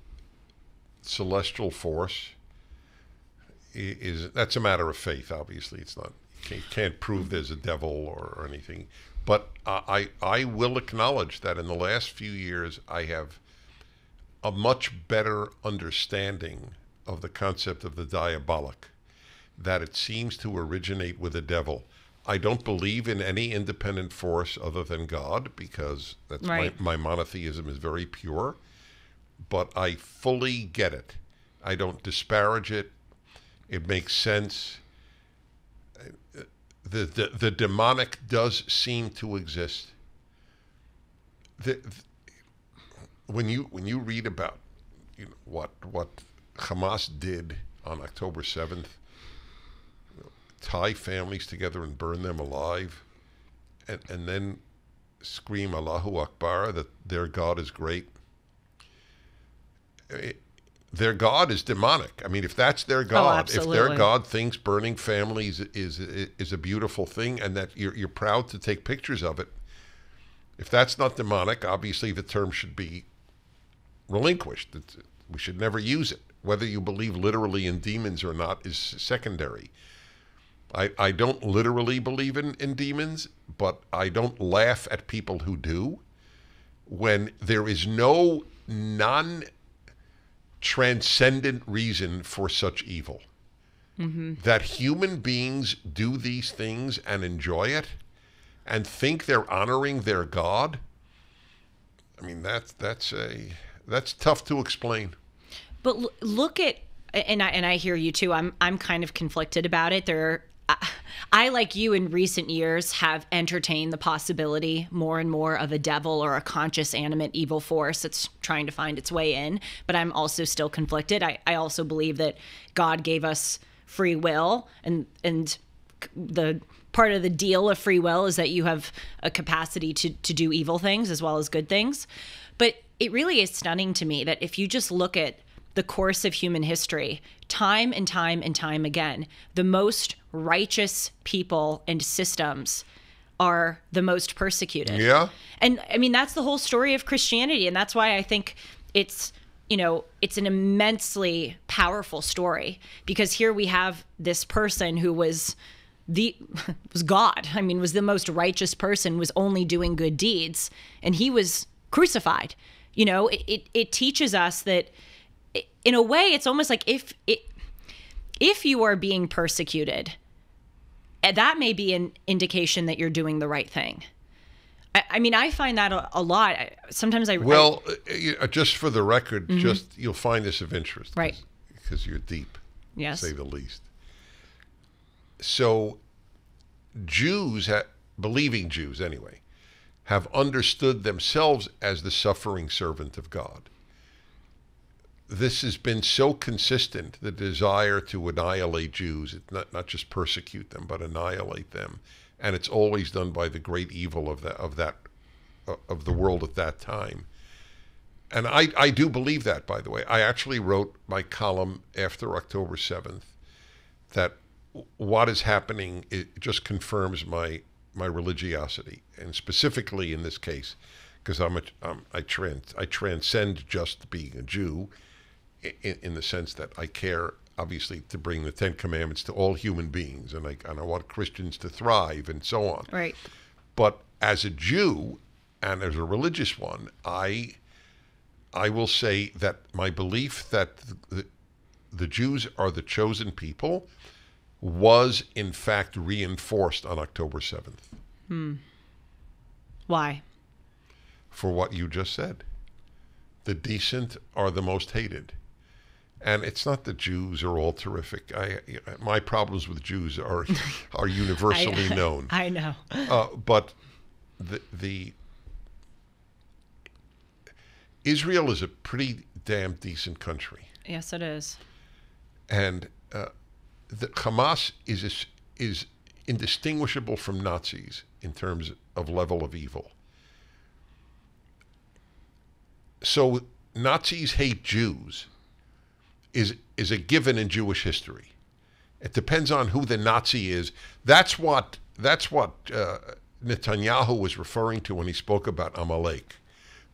A: celestial force is that's a matter of faith. Obviously, it's not you can't prove there's a devil or, or anything. But I I will acknowledge that in the last few years I have a much better understanding of the concept of the diabolic, that it seems to originate with the devil. I don't believe in any independent force other than God because that's right. my, my monotheism is very pure but I fully get it. I don't disparage it. It makes sense. The, the, the demonic does seem to exist. The, the, when you when you read about you know, what what Hamas did on October seventh, you know, tie families together and burn them alive, and and then scream Allahu Akbar that their God is great their god is demonic. I mean, if that's their oh, god, oh, if their god thinks burning families is, is is a beautiful thing, and that you're you're proud to take pictures of it, if that's not demonic, obviously the term should be relinquished. It's, we should never use it. Whether you believe literally in demons or not is secondary. I, I don't literally believe in, in demons, but I don't laugh at people who do. When there is no non transcendent reason for such evil. Mm-hmm. That human beings do these things and enjoy it and think they're honoring their God. I mean that's that's a that's tough to explain.
B: But look at and I and I hear you too. I'm I'm kind of conflicted about it. There I, like you in recent years, have entertained the possibility more and more of a devil or a conscious, animate evil force that's trying to find its way in. But I'm also still conflicted. I, I also believe that God gave us free will, and and the part of the deal of free will is that you have a capacity to to do evil things as well as good things. But it really is stunning to me that if you just look at the course of human history, time and time and time again. The most righteous people and systems are the most persecuted. Yeah. And I mean, that's the whole story of Christianity. And that's why I think it's, you know, it's an immensely powerful story because here we have this person who was the was God. I mean, was the most righteous person, was only doing good deeds, and he was crucified. You know, it, it, it teaches us that in a way it's almost like if it if you are being persecuted eh, that may be an indication that you're doing the right thing i, I mean i find that a, a lot I, sometimes i well
A: I, eh, eh, just for the record mm-hmm. just you'll find this of interest right because you're deep yes say the least so jews ha- believing jews anyway have understood themselves as the suffering servant of god this has been so consistent the desire to annihilate Jews, not, not just persecute them, but annihilate them. And it's always done by the great evil of, the, of that uh, of the world at that time. And I, I do believe that, by the way. I actually wrote my column after October 7th that what is happening it just confirms my my religiosity and specifically in this case because I'm a, um, I trans I transcend just being a Jew in, in the sense that I care obviously to bring the Ten Commandments to all human beings, and I, and I want Christians to thrive and so on. Right. But as a Jew and as a religious one, I I will say that my belief that the, the Jews are the chosen people was in fact reinforced on October seventh.
B: Hmm. Why?
A: For what you just said. The decent are the most hated and it's not that Jews are all terrific. I, my problems with Jews are are universally I, known. I know. Uh, but the the Israel is a pretty damn decent country.
B: Yes, it is.
A: And uh, the Hamas is is indistinguishable from Nazis in terms of level of evil. So Nazis hate Jews is is a given in Jewish history. It depends on who the Nazi is. That's what that's what uh, Netanyahu was referring to when he spoke about Amalek,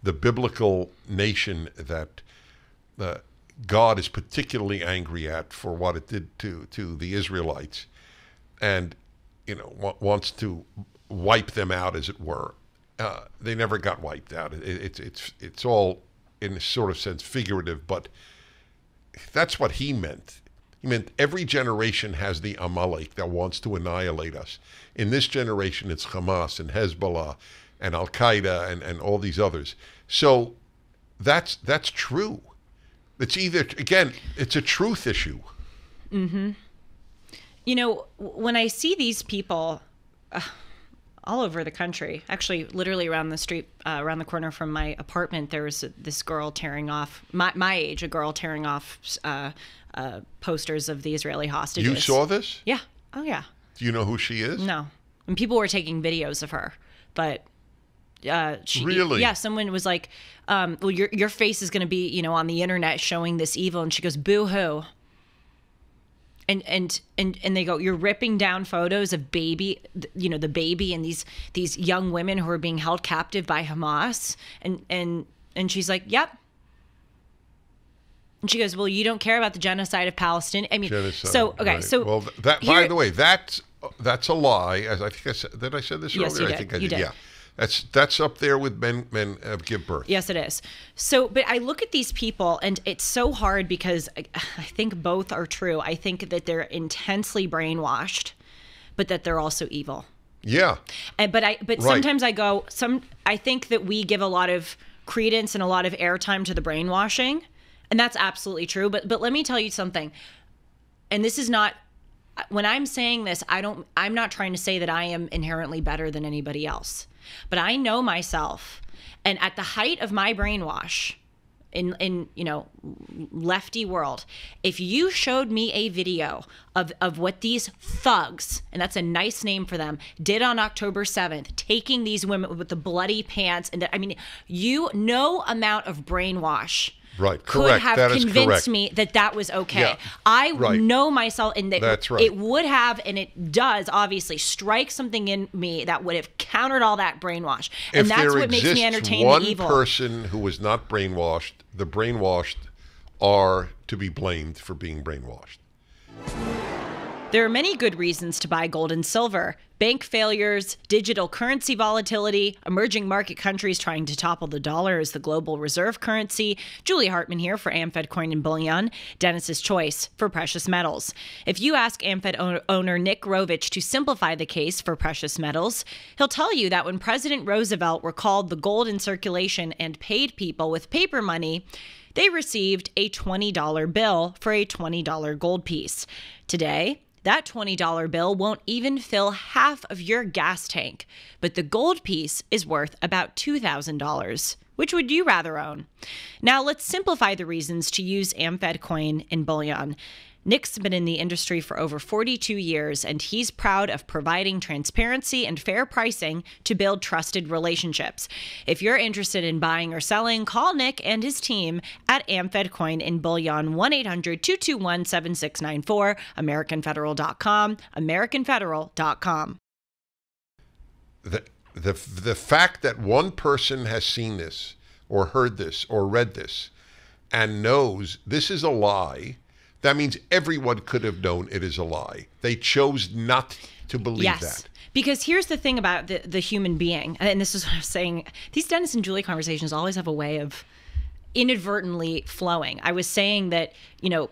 A: the biblical nation that uh, God is particularly angry at for what it did to to the Israelites, and you know wants to wipe them out, as it were. Uh, they never got wiped out. It, it, it's it's it's all in a sort of sense figurative, but that's what he meant. He meant every generation has the Amalek that wants to annihilate us. In this generation, it's Hamas and Hezbollah and Al Qaeda and, and all these others. So that's that's true. It's either again, it's a truth issue.
B: Mm-hmm. You know, when I see these people. Uh all over the country. Actually, literally around the street, uh, around the corner from my apartment, there was this girl tearing off my, my age, a girl tearing off uh, uh, posters of the Israeli hostages. You saw this? Yeah. Oh yeah.
A: Do you know who she is?
B: No. And people were taking videos of her, but uh, she, really? Yeah, someone was like, um, "Well, your your face is going to be, you know, on the internet showing this evil," and she goes, "Boo hoo." and and and and they go you're ripping down photos of baby you know the baby and these these young women who are being held captive by Hamas and and and she's like yep and she goes well you don't care about the genocide of Palestine I mean genocide, so okay right. so well
A: that here, by the way that's that's a lie as I think I said that I said this yes, earlier I think I did. did. yeah that's that's up there with men men uh, give birth.
B: Yes, it is. So, but I look at these people, and it's so hard because I, I think both are true. I think that they're intensely brainwashed, but that they're also evil. Yeah. And, uh, but I but right. sometimes I go some. I think that we give a lot of credence and a lot of airtime to the brainwashing, and that's absolutely true. But but let me tell you something, and this is not when I'm saying this, I don't I'm not trying to say that I am inherently better than anybody else. But I know myself. And at the height of my brainwash, in in you know lefty world if you showed me a video of of what these thugs and that's a nice name for them did on October 7th taking these women with the bloody pants and the, I mean you no amount of brainwash
A: right. could correct. have that convinced
B: me that that was okay. Yeah. I right. know myself and that That's right. it would have, and it does obviously strike something in me that would have countered all that brainwash. And if that's what makes me entertain one the evil. person
A: who was not brainwashed, the brainwashed are to be blamed for being brainwashed.
B: There are many good reasons to buy gold and silver bank failures, digital currency volatility, emerging market countries trying to topple the dollar as the global reserve currency. Julie Hartman here for AmFed Coin and Bullion, Dennis's Choice for precious metals. If you ask AmFed owner Nick Rovich to simplify the case for precious metals, he'll tell you that when President Roosevelt recalled the gold in circulation and paid people with paper money, they received a $20 bill for a $20 gold piece. Today, that $20 bill won't even fill half of your gas tank, but the gold piece is worth about $2,000. Which would you rather own? Now, let's simplify the reasons to use AmFed coin in bullion. Nick's been in the industry for over 42 years, and he's proud of providing transparency and fair pricing to build trusted relationships. If you're interested in buying or selling, call Nick and his team at AmFedCoin in Bullion 1 800 221 7694, AmericanFederal.com, AmericanFederal.com.
A: The, the, the fact that one person has seen this, or heard this, or read this, and knows this is a lie that means everyone could have known it is a lie. They chose not to believe yes. that.
B: Because here's the thing about the, the human being, and this is what I'm saying. These Dennis and Julie conversations always have a way of inadvertently flowing. I was saying that, you know,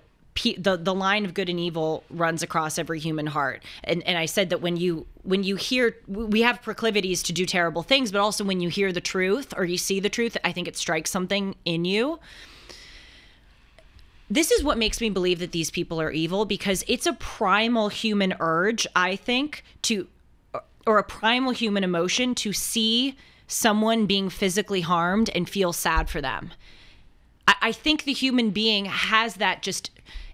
B: the the line of good and evil runs across every human heart and and I said that when you when you hear we have proclivities to do terrible things but also when you hear the truth or you see the truth I think it strikes something in you this is what makes me believe that these people are evil because it's a primal human urge, I think, to or a primal human emotion to see someone being physically harmed and feel sad for them. I, I think the human being has that just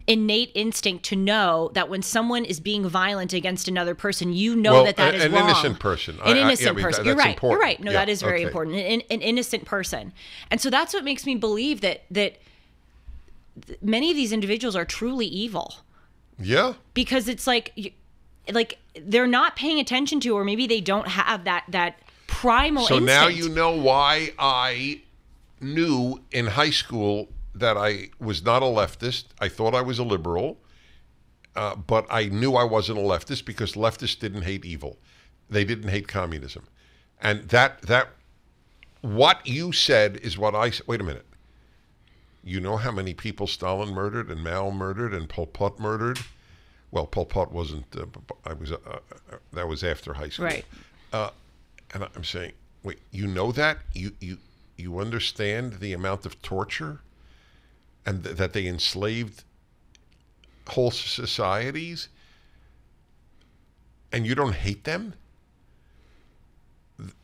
B: innate instinct to know that when someone is being violent against another person, you know well, that that an, is an wrong. innocent person. An innocent I, yeah, person. You're right. Important. You're right. No, yeah, that is very okay. important. An, an, innocent person, and so that's what makes me believe that that many of these individuals are truly evil. Yeah. Because it's like like they're not paying attention to or maybe they don't have that that primal So instinct. now you
A: know why I knew in high school that I was not a leftist. I thought I was a liberal. Uh, but I knew I wasn't a leftist because leftists didn't hate evil. They didn't hate communism. And that that what you said is what I wait a minute. You know how many people Stalin murdered and Mao murdered and Pol Pot murdered? Well, Pol Pot wasn't. Uh, I was. Uh, uh, that was after high school. Right. Uh, and I'm saying, wait, you know that you you you understand the amount of torture, and th- that they enslaved whole societies, and you don't hate them.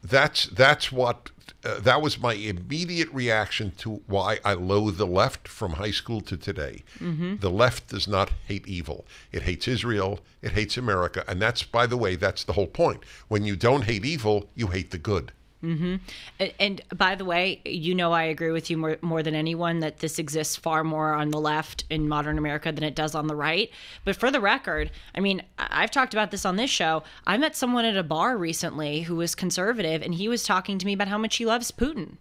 A: That's that's what uh, that was my immediate reaction to why I loathe the left from high school to today. Mm-hmm. The left does not hate evil. It hates Israel. It hates America. And that's, by the way, that's the whole point. When you don't hate evil, you hate the good.
B: Mm-hmm. And, and, by the way, you know I agree with you more, more than anyone that this exists far more on the left in modern America than it does on the right. But for the record, I mean, I've talked about this on this show. I met someone at a bar recently who was conservative, and he was talking to me about how much he loves Putin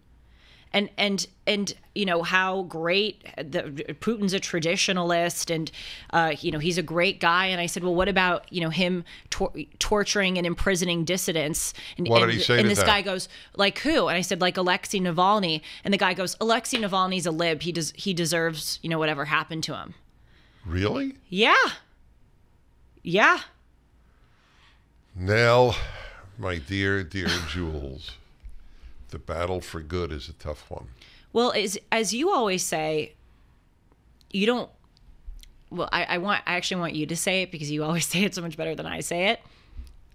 B: and and and you know how great the, Putin's a traditionalist, and uh, you know he's a great guy. And I said, well, what about you know him tor- torturing and imprisoning dissidents? And, what and, did he say? And this that? guy goes, like who? And I said, like Alexei Navalny. And the guy goes, Alexei Navalny's a lib. He does he deserves you know whatever happened to him. Really? Yeah. Yeah.
A: Now, my dear, dear Jules the battle for good is a tough one.
B: Well, as as you always say, you don't. Well, I, I want I actually want you to say it because you always say it so much better than I say it,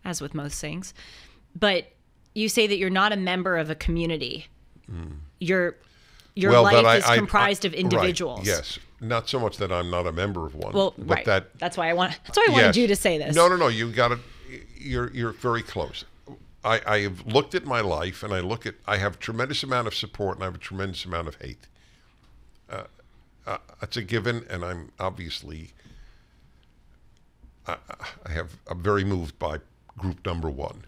B: as with most things. But you say that you're not a member of a community. Mm. Your your well, life I, is comprised I, of individuals. Right, yes,
A: not so much that I'm not a member of one. Well, right. That, that's why I want. That's why I yes. wanted you to say this. No, no, no. You got it. You're you're very close. I, I have looked at my life and I look at, I have a tremendous amount of support and I have a tremendous amount of hate. Uh, uh, it's a given, and I'm obviously, I, I have, I'm very moved by group number one.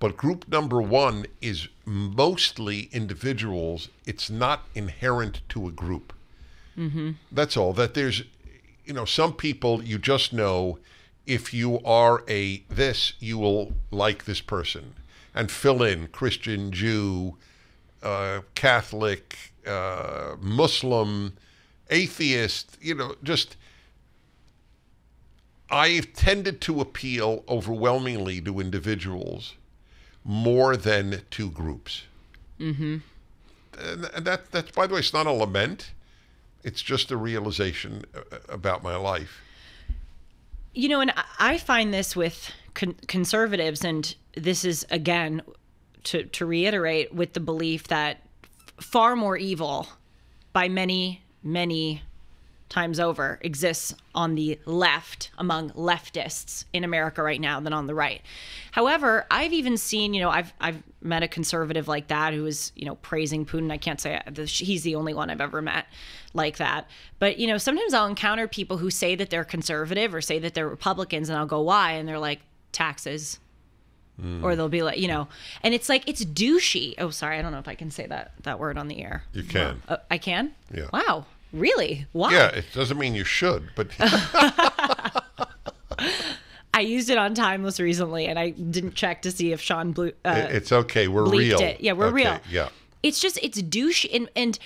A: But group number one is mostly individuals. It's not inherent to a group. Mm-hmm. That's all. That there's, you know, some people you just know if you are a this, you will like this person, and fill in Christian, Jew, uh, Catholic, uh, Muslim, atheist, you know, just. I've tended to appeal overwhelmingly to individuals more than to groups. Mm-hmm. And that, that's, by the way, it's not a lament. It's just a realization uh, about my life.
B: You know, and I find this with con- conservatives, and this is again to, to reiterate with the belief that far more evil by many, many times over exists on the left among leftists in America right now than on the right. However, I've even seen, you know, I've I've met a conservative like that who is, you know, praising Putin. I can't say he's the only one I've ever met like that. But, you know, sometimes I'll encounter people who say that they're conservative or say that they're Republicans and I'll go, "Why?" and they're like, "Taxes." Mm. Or they'll be like, you know, and it's like it's douchey. Oh, sorry, I don't know if I can say that that word on the air. You can. Uh, I can. Yeah. Wow. Really? Why? Yeah,
A: it doesn't mean you should, but.
B: I used it on Timeless recently, and I didn't check to see if Sean blew. Uh, it's
A: okay. We're real. It. Yeah, we're okay, real. Yeah.
B: It's just it's douche, and and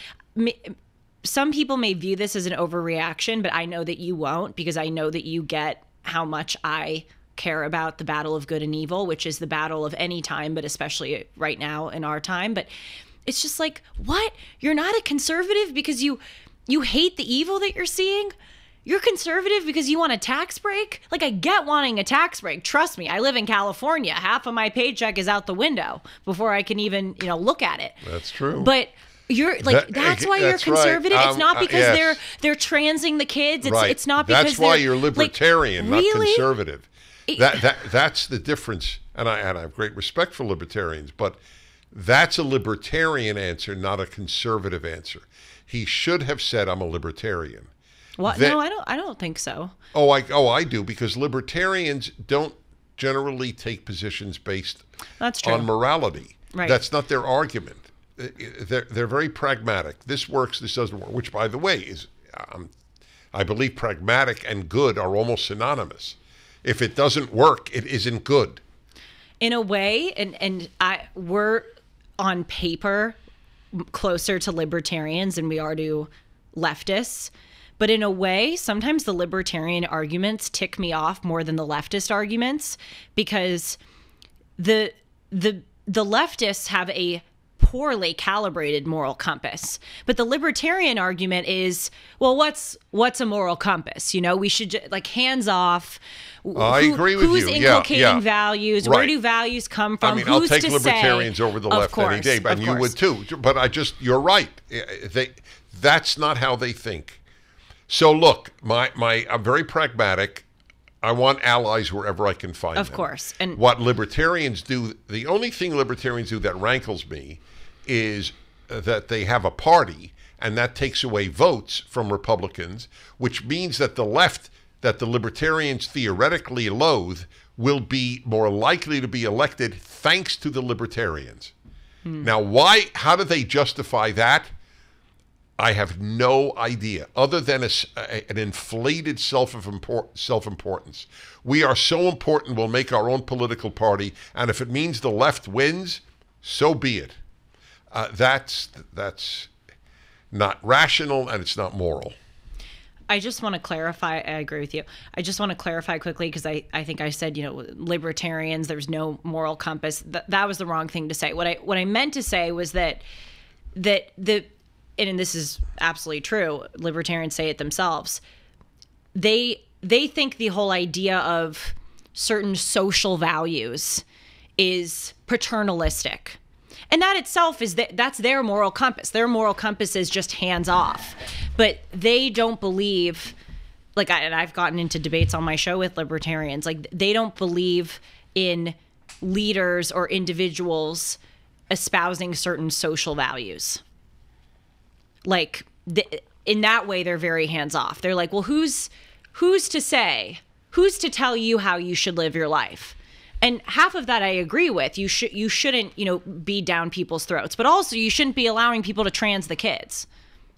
B: some people may view this as an overreaction, but I know that you won't because I know that you get how much I care about the battle of good and evil, which is the battle of any time, but especially right now in our time. But it's just like, what? You're not a conservative because you you hate the evil that you're seeing? You're conservative because you want a tax break? Like, I get wanting a tax break. Trust me, I live in California. Half of my paycheck is out the window before I can even, you know, look at it.
A: That's true. But
B: you're like that, that's why that's you're conservative. Right. Um, it's not uh, because uh, yes. they're they're transing the kids. It's right. it's not because that's why you're
A: libertarian, like, really? not conservative. It, that that that's the difference. And I and I have great respect for libertarians, but that's a libertarian answer, not a conservative answer. He should have said, "I'm a libertarian."
B: Well, that, no, I don't. I don't think so.
A: Oh, I oh I do because libertarians don't generally take positions based That's true. on morality. Right. That's not their argument. Uh, uh, they're they're very pragmatic. This works. This doesn't work. Which, by the way, is um, I believe pragmatic and good are almost synonymous. If it doesn't work, it isn't good.
B: In a way, and and I we're on paper closer to libertarians than we are to leftists. But in a way, sometimes the libertarian arguments tick me off more than the leftist arguments because the the the leftists have a poorly calibrated moral compass. But the libertarian argument is, well, what's what's a moral compass? You know, we should like hands off. Who, I agree with who's you. Who's inculcating yeah, yeah. values? Right. Where do values come from? I mean, who's I'll take libertarians say, over the left course, any day, and you would
A: too. But I just, you're right. They, that's not how they think. So look, my my, I'm very pragmatic. I want allies wherever I can find of them. Of course. And what libertarians do, the only thing libertarians do that rankles me is uh, that they have a party, and that takes away votes from Republicans, which means that the left, that the libertarians theoretically loathe, will be more likely to be elected thanks to the libertarians. Hmm. Now, why? How do they justify that? I have no idea, other than a, a, an inflated self of import, self importance. We are so important, we'll make our own political party, and if it means the left wins, so be it. Uh, that's that's not rational and it's not moral.
B: I just want to clarify. I agree with you. I just want to clarify quickly because I, I think I said you know libertarians. There's no moral compass. Th- that was the wrong thing to say. What I what I meant to say was that that the and this is absolutely true. Libertarians say it themselves. They they think the whole idea of certain social values is paternalistic and that itself is that that's their moral compass. Their moral compass is just hands off. But they don't believe like I, and I've gotten into debates on my show with libertarians. Like they don't believe in leaders or individuals espousing certain social values. Like in that way they're very hands off. They're like, "Well, who's who's to say? Who's to tell you how you should live your life?" and half of that I agree with. You should you shouldn't you know be down people's throats, but also you shouldn't be allowing people to trans the kids.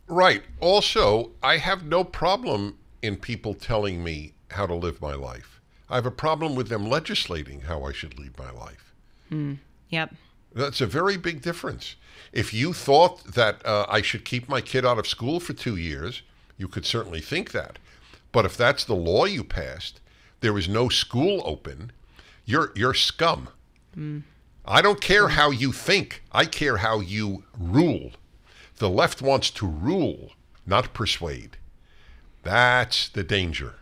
A: Right. Also, I have no problem in people telling me how to live my life. I have a problem with them legislating how I should lead my life.
B: Mm. Yep.
A: That's a very big difference. If you thought that uh, I should keep my kid out of school for two years, you could certainly think that. But if that's the law you passed, there is no school open you're you're scum. Mm. I don't care how you think. I care how you rule. The left wants to rule, not persuade. That's the danger.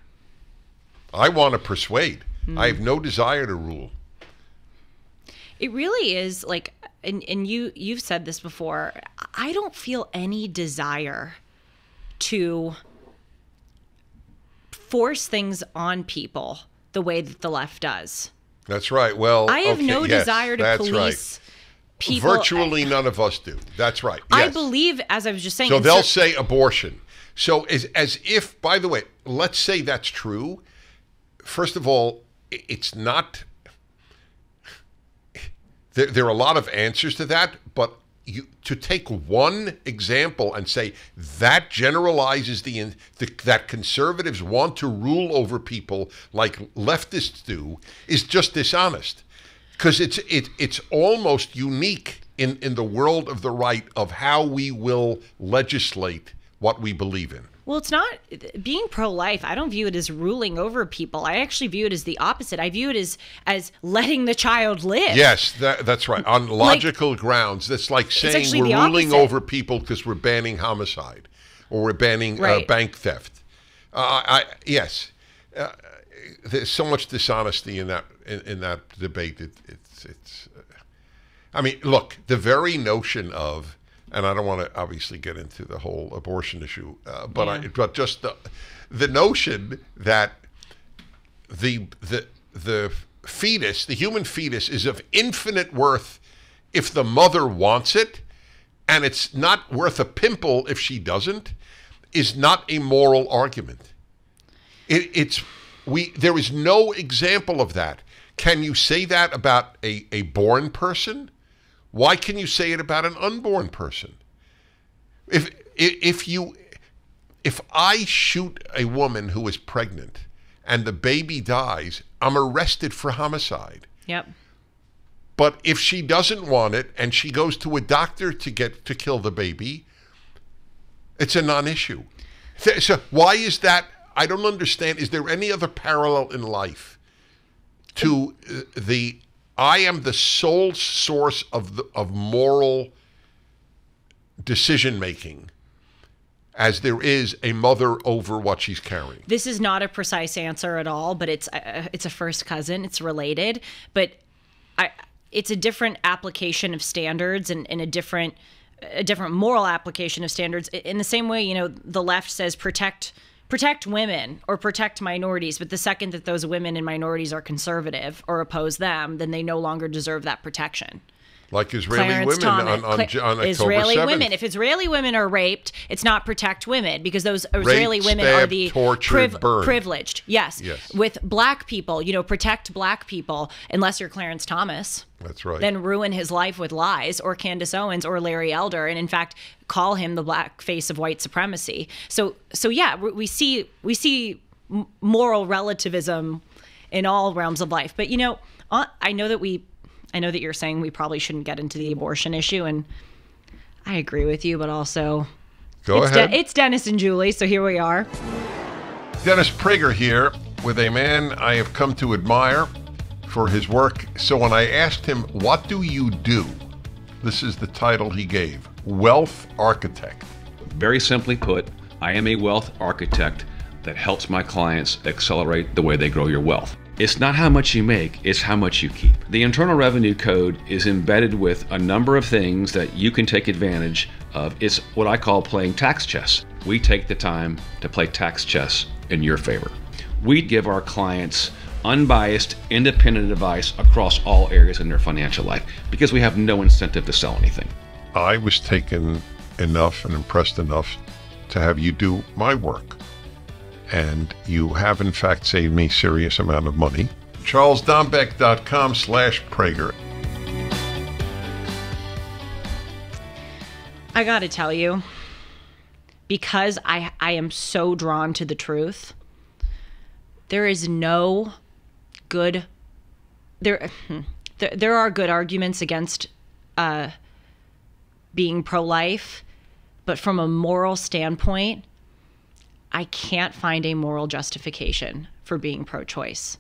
A: I want to persuade. Mm. I have no desire to rule.
B: It really is like and and you you've said this before. I don't feel any desire to force things on people the way that the left does.
A: That's right. Well, I have okay, no yes, desire to police. Right. People. Virtually none of us do. That's right. Yes. I
B: believe, as I was just saying. So they'll so
A: say abortion. So as as if, by the way, let's say that's true. First of all, it's not. There, there are a lot of answers to that, but you, to take one example and say that generalizes the, the, that conservatives want to rule over people like leftists do is just dishonest because it's it it's almost unique in in the world of the right of how we will legislate what we believe in
B: well, it's not being pro-life. I don't view it as ruling over people. I actually view it as the opposite. I view it as as letting the child live. Yes,
A: that, that's right. On logical like, grounds, that's like saying we're ruling opposite. over people because we're banning homicide or we're banning uh, right. uh, bank theft. Uh, I, yes, uh, there's so much dishonesty in that in, in that debate. It, it's it's. Uh, I mean, look, the very notion of and I don't want to obviously get into the whole abortion issue, uh, but yeah. I, but just the the notion that the the the fetus, the human fetus, is of infinite worth if the mother wants it, and it's not worth a pimple if she doesn't, is not a moral argument. It, it's we there is no example of that. Can you say that about a, a born person? Why can you say it about an unborn person? If if you if I shoot a woman who is pregnant and the baby dies, I'm arrested for homicide. Yep. But if she doesn't want it and she goes to a doctor to get to kill the baby, it's a non-issue. So why is that? I don't understand. Is there any other parallel in life to uh, the I am the sole source of the, of moral decision making as there is a mother over what she's carrying.
B: This is not a precise answer at all, but it's a, uh, it's a first cousin, it's related, but I it's a different application of standards and, and a different a different moral application of standards in the same way, you know, the left says protect protect women or protect minorities, but the second that those women and minorities are conservative or oppose them, then they no longer deserve that protection
A: like Israeli Clarence women Thomas. on, on, Cla- on October Israeli 7th. women.
B: If Israeli women are raped, it's not protect women because those Israeli Raped, women are the tortured, priv- privileged. Yes. Yes. With black people, you know, protect black people unless you're Clarence Thomas.
A: That's right. Then
B: ruin his life with lies, or Candace Owens, or Larry Elder, and in fact call him the black face of white supremacy. So, so yeah, we see we see moral relativism in all realms of life. But you know, uh, I know that we I know that you're saying we probably shouldn't get into the abortion issue, and I agree with you, but also. Go it's ahead. De it's Dennis and Julie, so here we are.
A: Dennis Prager here with a man I have come to admire for his work. So when I asked him, What do you do? This is the title he gave Wealth Architect. Very simply put, I am a wealth architect that helps my clients accelerate the way they grow your wealth. It's not how much you make, it's how much you keep. The Internal Revenue Code is embedded with a number of things that you can take advantage of. It's what I call playing tax chess. We take the time to play tax chess in your favor. We give our clients unbiased, independent advice across all areas in their financial life because we have no incentive to sell anything. I was taken enough and impressed enough to have you do my work and you have in fact saved me serious amount of money. CharlesDombeck.com slash Prager.
B: I gotta tell you, because I I am so drawn to the truth, there is no good there hmm, there, there are good arguments against uh, being pro life, but from a moral standpoint, I can't find a moral justification for being pro choice.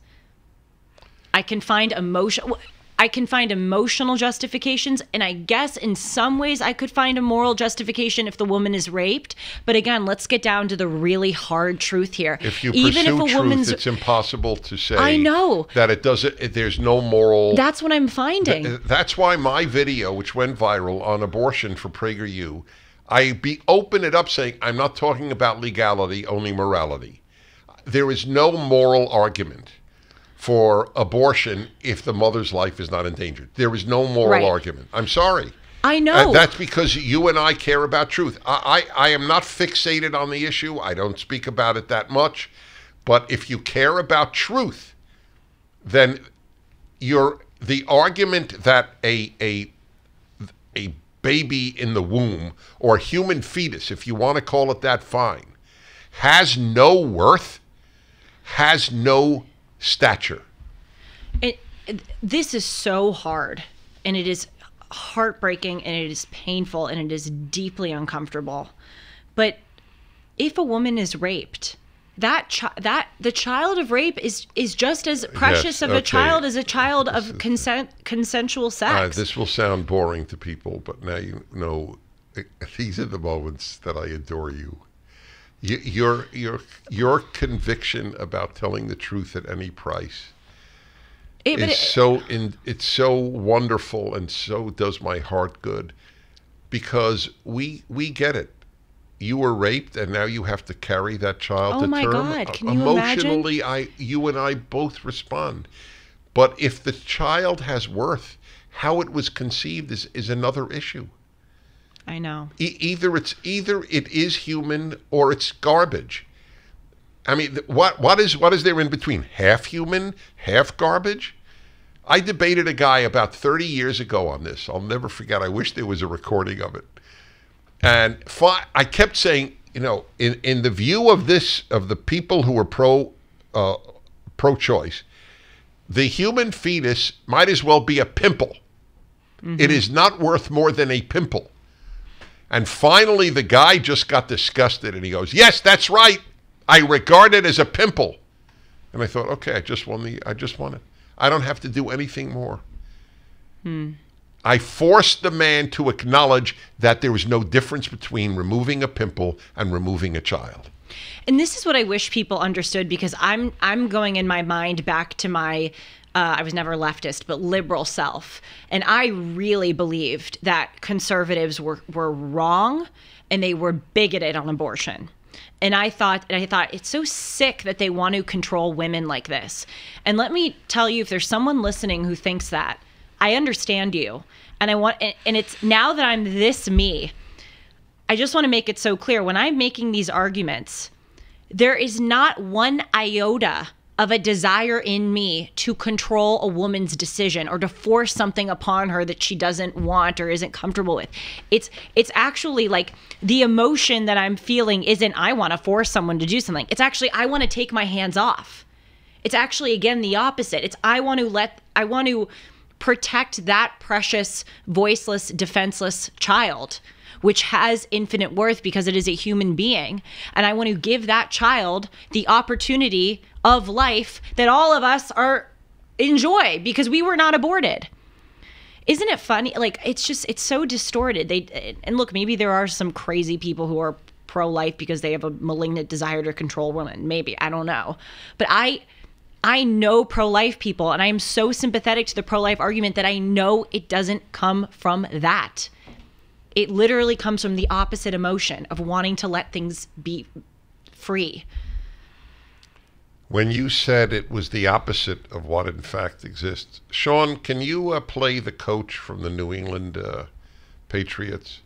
B: I can find emotion. I can find emotional justifications, and I guess in some ways I could find a moral justification if the woman is raped. But again, let's get down to the really hard truth here. If you Even pursue if a truth, woman's, it's
A: impossible to say. I know that it doesn't. There's no moral.
B: That's what I'm finding. Th
A: that's why my video, which went viral on abortion for PragerU, I be open it up saying I'm not talking about legality, only morality. There is no moral argument for abortion if the mother's life is not endangered. There is no moral right. argument. I'm sorry.
B: I know. Uh, that's
A: because you and I care about truth. I, I, I am not fixated on the issue. I don't speak about it that much. But if you care about truth, then you're the argument that a a a baby in the womb or human fetus, if you want to call it that, fine, has no worth, has no stature.
B: It, this is so hard, and it is heartbreaking, and it is painful, and it is deeply uncomfortable. But if a woman is raped, that chi- that the child of rape is is just as precious yes, of okay. a child as a child this of consent consensual sex. Uh, this
A: will sound boring to people, but now you know eh, these are the moments that I adore you. you your your your conviction about telling the truth at any price it, eh, is it, so in, it's so wonderful and so does my heart good because we we get it you were raped and now you have to carry that child oh to my term. God. Can you Emotionally, imagine? I you and I both respond. But if the child has worth, how it was conceived is, is another issue. I know. E either it's either it is human or it's garbage. I mean, what what is what is there in between? Half human, half garbage. I debated a guy about 30 years ago on this. I'll never forget. I wish there was a recording of it. And fi- I kept saying, you know, in, in the view of this, of the people who were pro uh, pro choice, the human fetus might as well be a pimple. Mm-hmm. It is not worth more than a pimple. And finally, the guy just got disgusted and he goes, Yes, that's right. I regard it as a pimple. And I thought, okay, I just won the, I just won it. I don't have to do anything more. Hmm. I forced the man to acknowledge that there was no difference between removing a pimple and removing a child.
B: And this is what I wish people understood because I'm I'm going in my mind back to my uh, I was never leftist, but liberal self. And I really believed that conservatives were, were wrong and they were bigoted on abortion. And I thought, and I thought, it's so sick that they want to control women like this. And let me tell you, if there's someone listening who thinks that, I understand you. And I want, and, it's now that I'm this me, I just want to make it so clear when I'm making these arguments, there is not one iota of a desire in me to control a woman's decision or to force something upon her that she doesn't want or isn't comfortable with. It's it's actually like the emotion that I'm feeling isn't I want to force someone to do something. It's actually I want to take my hands off. It's actually again the opposite. It's I want to let I want to protect that precious, voiceless, defenseless child, which has infinite worth because it is a human being. And I want to give that child the opportunity of life that all of us are enjoy because we were not aborted isn't it funny like it's just it's so distorted they and look maybe there are some crazy people who are pro-life because they have a malignant desire to control women maybe i don't know but i I know pro life people, and I am so sympathetic to the pro life argument that I know it doesn't come from that. It literally comes from the opposite emotion of wanting to let things be free.
A: When you said it was the opposite of what in fact exists, Sean, can you uh, play the coach from the New England uh, Patriots?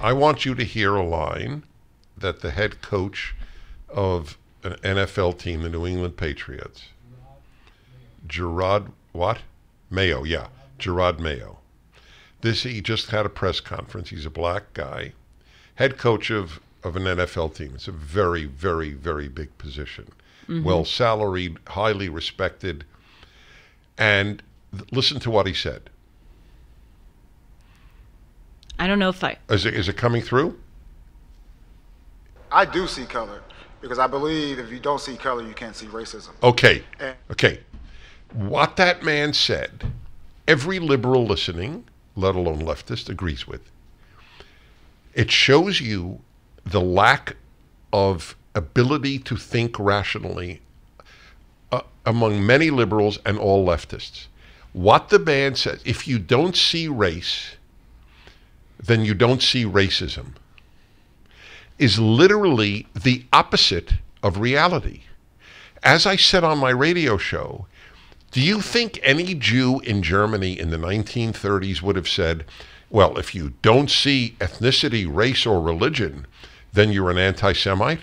A: I want you to hear a line that the head coach of an NFL team, the New England Patriots, Gerard what? Mayo, yeah, Gerard Mayo. This he just had a press conference. He's a black guy, head coach of of an NFL team. It's a very, very, very big position, mm-hmm. well salaried, highly respected. And th- listen to what he said.
B: I don't know if I is it,
A: is it coming through?
B: I do see color because I believe if you don't see color, you can't see racism. Okay. And-
A: okay what that man said, every liberal listening, let alone leftist, agrees with. It shows you the lack of ability to think rationally uh, among many liberals and all leftists. What the man says, if you don't see race, then you don't see racism, is literally the opposite of reality. As I said on my radio show, do you think any Jew in Germany in the 1930s would have said, well, if you don't see ethnicity, race, or religion, then you're an anti Semite?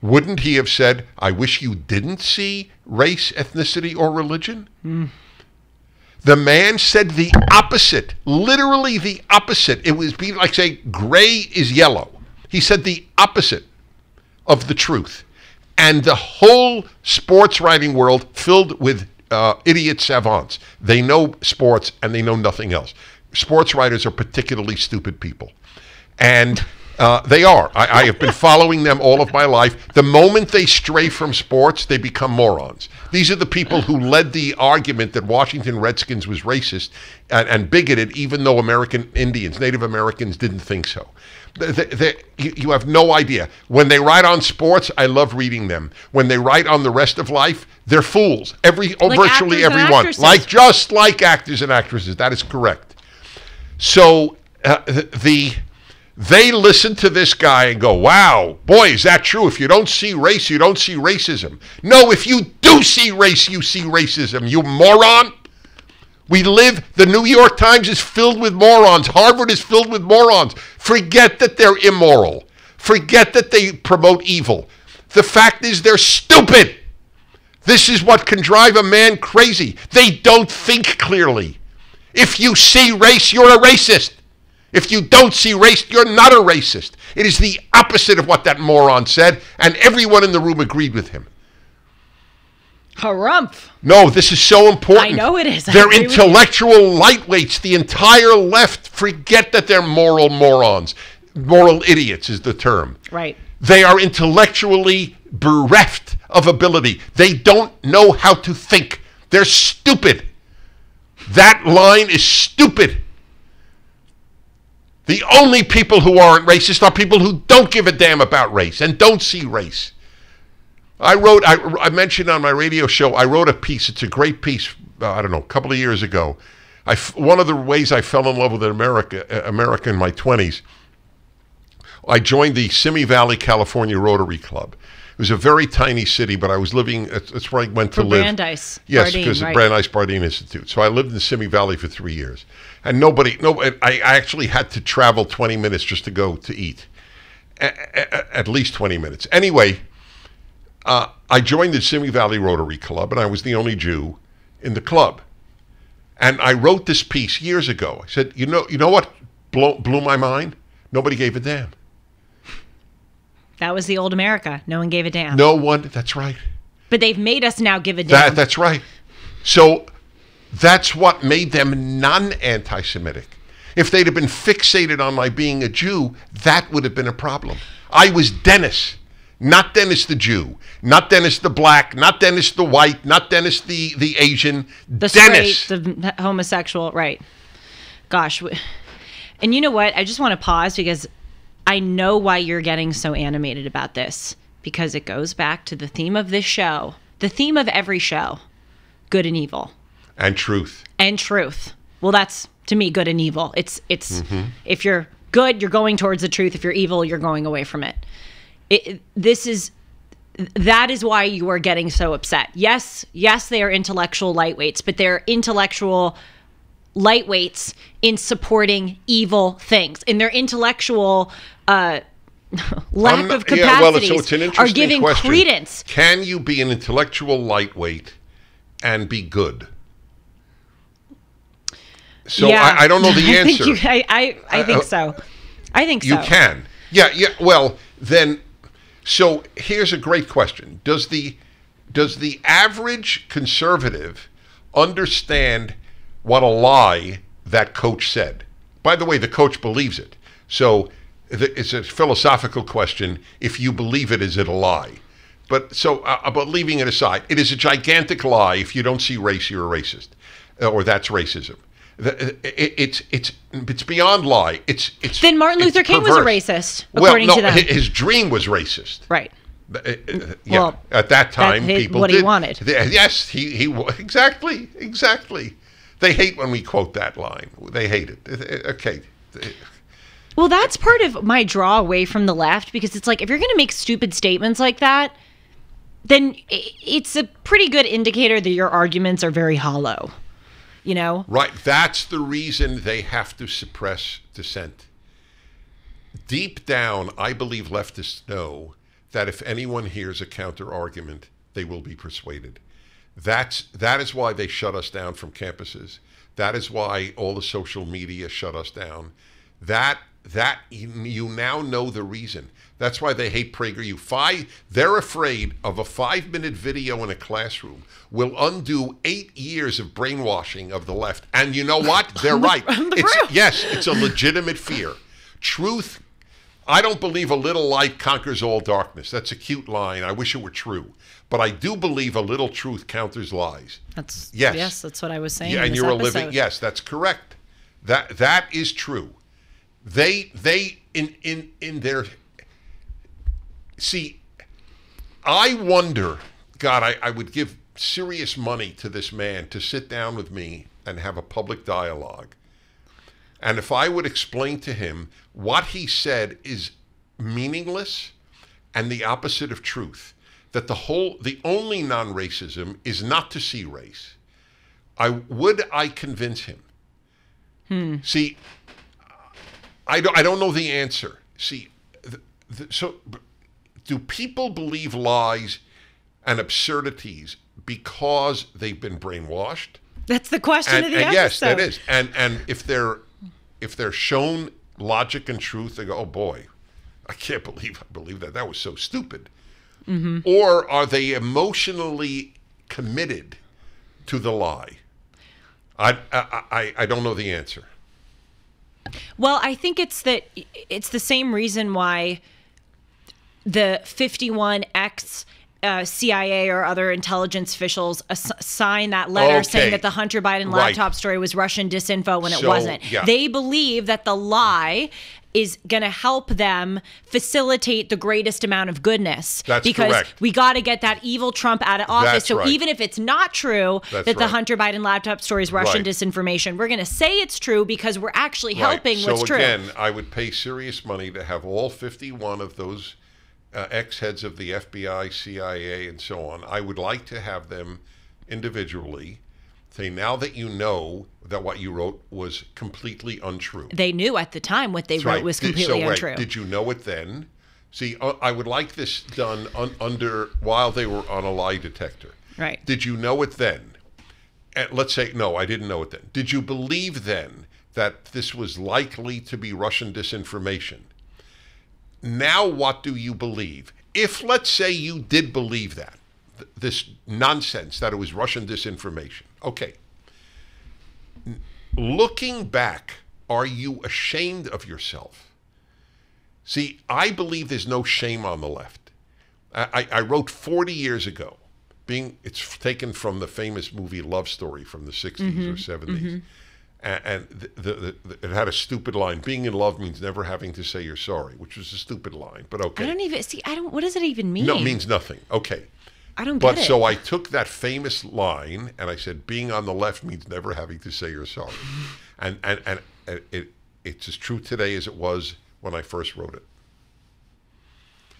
A: Wouldn't he have said, I wish you didn't see race, ethnicity, or religion? Mm. The man said the opposite, literally the opposite. It would be like saying gray is yellow. He said the opposite of the truth and the whole sports writing world filled with uh, idiot savants. They know sports and they know nothing else. Sports writers are particularly stupid people. And uh, they are. I, I, have been following them all of my life. The moment they stray from sports, they become morons. These are the people who led the argument that Washington Redskins was racist and, and bigoted, even though American Indians, Native Americans, didn't think so you have no idea. When they write on sports, I love reading them. When they write on the rest of life, they're fools. Every oh, like virtually everyone, like just like actors and actresses. That is correct. So uh, the they listen to this guy and go, wow, boy, is that true? If you don't see race, you don't see racism. No, if you do see race, you see racism, you moron. We live, the New York Times is filled with morons, Harvard is filled with morons. Forget that they're immoral. Forget that they promote evil. The fact is, they're stupid. This is what can drive a man crazy. They don't think clearly. If you see race, you're a racist. If you don't see race, you're not a racist. It is the opposite of what that moron said, and everyone in the room agreed with him.
B: Harumph.
A: No, this is so important. I know it is. they're intellectual lightweights. The entire left forget that they're moral morons. Moral idiots is the term. Right. They are intellectually bereft of ability. They don't know how to think. They're stupid. That line is stupid. The only people who aren't racist are people who don't give a damn about race and don't see race. I wrote, I, I, mentioned on my radio show, I wrote a piece. It's a great piece. Uh, I don't know, a couple of years ago. I one of the ways I fell in love with America, uh, America in my twenties. I joined the Simi Valley, California Rotary Club. It was a very tiny city, but I was living. That's where I went to live. Brandeis, yes, because right. the Brandeis Bardeen Institute. So I lived in the Simi Valley for three years, and nobody, no, I actually had to travel twenty minutes just to go to eat, a, a, at least twenty minutes. Anyway uh, I joined the Simi Valley Rotary Club, and I was the only Jew in the club. And I wrote this piece years ago. I said, you know, you know what blew, blew my mind? Nobody gave a damn.
B: That was the old America. No one gave a damn. No
A: one. That's right.
B: But they've made us now give a damn. That,
A: that's right. So that's what made them non-anti Semitic. If they'd have been fixated on my being a Jew, that would have been a problem. I was Dennis. Not Dennis the Jew, not Dennis the black, not Dennis the white, not Dennis the the Asian. The Dennis,
B: straight, the homosexual, right? Gosh, and you know what? I just want to pause because I know why you're getting so animated about this because it goes back to the theme of this show, the theme of every show, good and evil,
A: and truth,
B: and truth. Well, that's to me good and evil. It's it's mm-hmm. if you're good, you're going towards the truth. If you're evil, you're going away from it it, this is that is why you are getting so upset. Yes, yes, they are intellectual lightweights, but they're intellectual lightweights in supporting evil things. in their intellectual uh, lack of capacities yeah, well, so are giving question. credence.
A: Can you be an intellectual lightweight and be good? So yeah. I, I, don't know the answer. Uh, I think, you, I, I, think so.
B: I think so. You can.
A: Yeah, yeah. Well, then so here's a great question: Does the does the average conservative understand what a lie that coach said? By the way, the coach believes it. So it's a philosophical question. If you believe it, is it a lie? But so, uh, uh, but leaving it aside, it is a gigantic lie. If you don't see race, you're a racist, or that's racism it's it's it's beyond lie. It's it's then Martin
B: Luther King perverse. was a racist, according well, no, to them. His
A: dream was racist, right? Uh, yeah, well, at that time, that people what did. he wanted. Yes, he he exactly exactly. They hate when we quote that line. They hate it. Okay.
B: Well, that's part of my draw away from the left because it's like if you're going to make stupid statements like that, then it's a pretty good indicator that your arguments are very hollow you know?
A: Right. That's the reason they have to suppress dissent. Deep down, I believe leftists know that if anyone hears a counter argument, they will be persuaded. That's that is why they shut us down from campuses. That is why all the social media shut us down. That that you now know the reason. That's why they hate PragerU. they they're afraid of a five minute video in a classroom will undo eight years of brainwashing of the left. And you know what? They're right. The it's, yes, it's a legitimate fear. Truth, I don't believe a little light conquers all darkness. That's a cute line. I wish it were true. But I do believe a little truth counters lies.
B: That's yes, yes that's what I was saying. Yeah, and you're a living
A: yes, that's correct. That that is true. They they in in in their See, I wonder, God, I, I would give serious money to this man to sit down with me and have a public dialogue. And if I would explain to him what he said is meaningless and the opposite of truth, that the whole, the only non racism is not to see race, I would I convince him? Hmm. See, I don't, I don't know the answer. See, the, the, so do people believe lies and absurdities because they've been brainwashed?
B: That's the question and, of the and Yes, that is.
A: And and if they're if they're shown logic and truth, they go, "Oh boy, I can't believe I believe that. That was so stupid." Mm-hmm. Or are they emotionally committed to the lie? I I I don't know the answer.
B: Well, I think it's that it's the same reason why the 51X uh, CIA or other intelligence officials ass- sign that letter okay. saying that the Hunter Biden laptop right. story was Russian disinfo when so, it wasn't. Yeah. They believe that the lie is going to help them facilitate the greatest amount of goodness. That's because correct. we got to get that evil Trump out of office. That's so right. even if it's not true That's that right. the Hunter Biden laptop story is Russian right. disinformation, we're going to say it's true because we're actually helping so what's again,
A: true. So again, I would pay serious money to have all 51 of those uh, ex heads of the FBI, CIA, and so on. I would like to have them individually say, now that you know that what you wrote was completely untrue.
B: They knew at the time what they That's wrote right. was completely so, untrue. Right. Did
A: you know it then? See, uh, I would like this done un- under while they were on a lie detector. Right. Did you know it then? And let's say, no, I didn't know it then. Did you believe then that this was likely to be Russian disinformation? now what do you believe? If, let's say, you did believe that, th- this nonsense that it was Russian disinformation, okay. Looking back, are you ashamed of yourself? See, I believe there's no shame on the left. I, I, wrote 40 years ago, being it's taken from the famous movie Love Story from the 60s mm-hmm, or 70s. Mm-hmm and, the, the, the, it had a stupid line. Being in love means never having to say you're sorry, which was a stupid line, but okay. I don't even
B: see. I don't. What does it even mean? No, it means
A: nothing. Okay.
B: I don't. But so I
A: took that famous line and I said, "Being on the left means never having to say you're sorry," and and and it, it's as true today as it was when I first wrote it.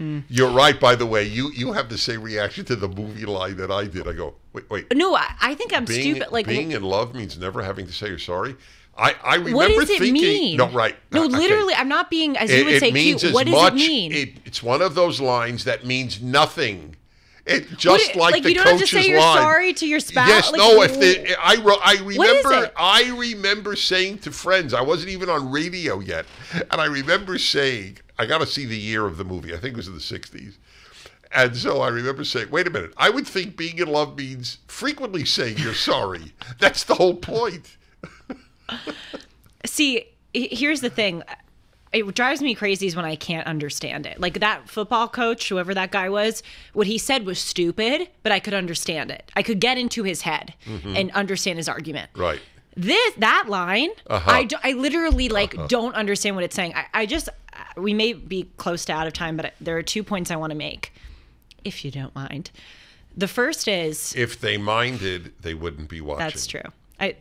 A: Mm. You're right, by the way. You you have the same reaction to the movie line that I did. I go, wait, wait.
B: No, I, I think I'm being, stupid. Like being in
A: love means never having to say you're sorry. I, I remember what does it thinking, mean? No, right. No, okay. literally,
B: I'm not being as it, you would say means cute. What does it mean?
A: It, it's one of those lines that means nothing. It just like, like the you don't coach's have to say line. you're sorry
B: to your spouse. Yes, like, no. If the,
A: I I remember I remember saying to friends, I wasn't even on radio yet, and I remember saying, I got to see the year of the movie. I think it was in the 60s. And so I remember saying, wait a minute, I would think being in love means frequently saying you're sorry. That's the whole point.
B: see, here's the thing it drives me crazy is when I can't understand it. Like that football coach, whoever that guy was, what he said was stupid, but I could understand it. I could get into his head mm -hmm. and understand his argument. Right. This that line, uh -huh. I, do, I literally like uh -huh. don't understand what it's saying. I, I just we may be close to out of time, but there are two points I want to make, if you don't mind. The first is
A: if they minded, they wouldn't be watching. That's
B: true. I.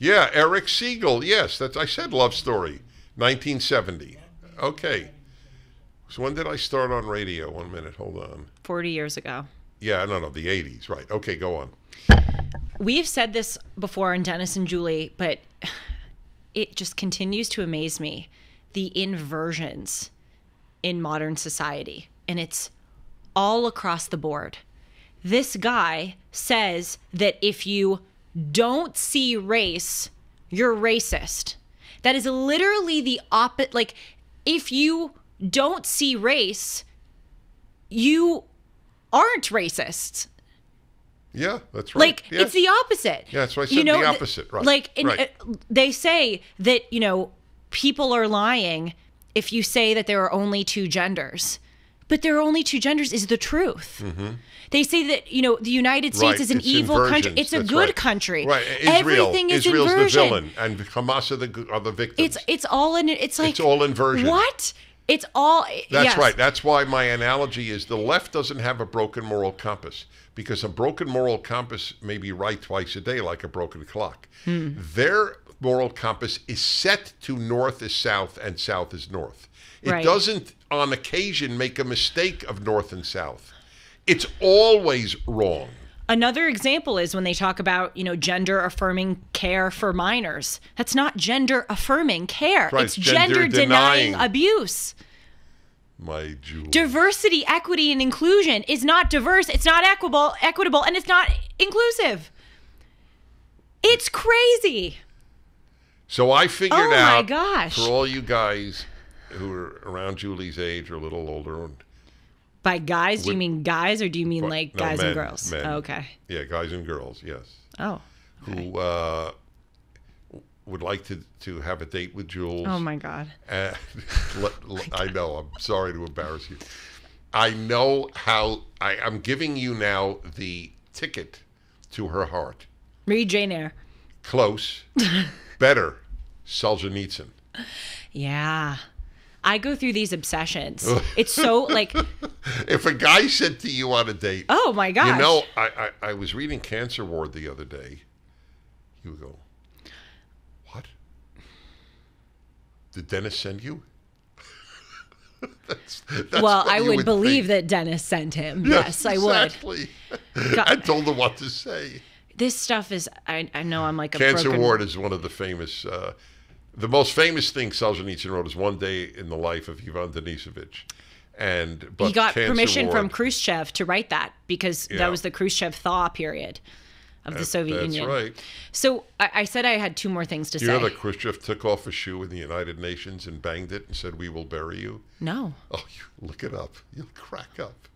A: Yeah, Eric Siegel. Yes, that's I said love story, 1970. Okay. So when did I start on radio? One minute, hold on.
B: 40 years ago.
A: Yeah, no, no, the 80s, right. Okay, go on.
B: We've said this before in Dennis and Julie, but it just continues to amaze me the inversions in modern society. And it's all across the board. This guy says that if you don't see race, you're racist. That is literally the opposite. Like, if you don't see race, you aren't racist.
A: Yeah, that's right. Like yeah. it's the
B: opposite. Yeah, that's right. You know, the opposite, right? Like in, right. Uh, they say that you know people are lying if you say that there are only two genders. But there are only two genders is the truth. Mm -hmm. They say that you know the United States right. is an it's evil country. It's a good right. country. Right. Israel, Everything is Israel's inversion. the villain,
A: and Hamas are the are the victims.
B: It's it's all in it's like it's
A: all inversion. What?
B: It's all. That's yes. right.
A: That's why my analogy is the left doesn't have a broken moral compass because a broken moral compass may be right twice a day, like a broken clock. Hmm. Their moral compass is set to north is south and south is north. It right. doesn't, on occasion, make a mistake of north and south. It's always wrong.
B: Another example is when they talk about, you know, gender affirming care for minors. That's not gender affirming care. Right. It's gender, gender denying abuse
A: my jewel.
B: Diversity, equity, and inclusion is not diverse. It's not equitable, equitable, and it's not inclusive. It's crazy.
A: So I figured oh out. Oh my gosh! For all you guys who are around Julie's age or a little older.
B: By guys, with, do you mean guys, or do you mean like no, guys men, and girls? Men. Oh, okay.
A: Yeah, guys and girls. Yes. Oh. Okay. Who uh, would like to to have a date with Jules. Oh my God! And, I know. I'm sorry to embarrass you. I know how I, am giving you now the ticket to her heart.
B: Marie Jane Eyre.
A: Close. better. Solzhenitsyn.
B: Yeah. I go through these obsessions. It's so like. if a
A: guy said to you on a date. Oh my God. You know, I, I, I was reading Cancer Ward the other day. You go, Did Dennis send you? that's, that's well, I would, would believe
B: think. that Dennis sent him. Yes, yes I would. I told him what to say. This stuff is, I, I know I'm like a Cancer broken... Ward
A: is one of the famous, uh, the most famous thing Solzhenitsyn wrote is One Day in the Life of Ivan Denisovich. And, he got Cancer permission Ward, from
B: Khrushchev to write that because yeah. that was the Khrushchev thaw period of the that, Soviet that's Union. That's right. So I, I, said I had two more things to Do say. You know that
A: Khrushchev took off a shoe in the United Nations and banged it and said, "We will bury you." No. Oh, you look it up.
B: You'll crack up.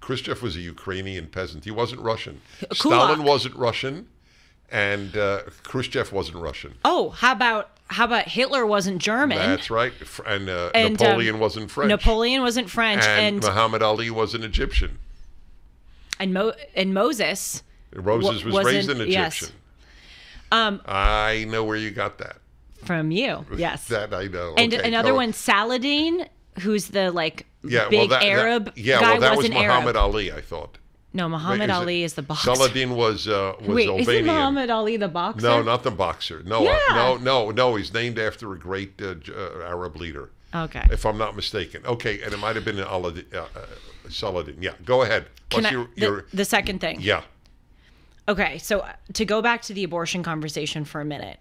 A: Khrushchev was a Ukrainian peasant. He wasn't Russian. Kulak. Stalin wasn't Russian, and uh, Khrushchev wasn't Russian.
B: Oh, how about how about Hitler wasn't German? That's
A: right, and, uh, and um, Napoleon um, wasn't French.
B: Napoleon wasn't French, and, and
A: Muhammad Ali wasn't Egyptian.
B: And Mo- and Moses Roses was raised in Egyptian. Yes. Um,
A: I know where you got that
B: from you. Yes,
A: that I know. And okay. another one,
B: Saladin, who's the like yeah, big well, that, Arab that, yeah, guy. Yeah, well, that was Muhammad
A: Arab. Ali, I thought.
B: No, Muhammad Wait, Ali it, is the boxer. Saladin
A: was uh, was Wait, Albanian. Isn't Muhammad
B: Ali the boxer? No,
A: not the boxer. No, yeah. uh, no, no, no. He's named after a great uh, uh, Arab leader. Okay. If I'm not mistaken. Okay, and it might have been uh, uh, Saladin. Yeah, go ahead. Plus, I, your, your, the,
B: the second thing. Yeah. Okay, so uh, to go back to the abortion conversation for a minute.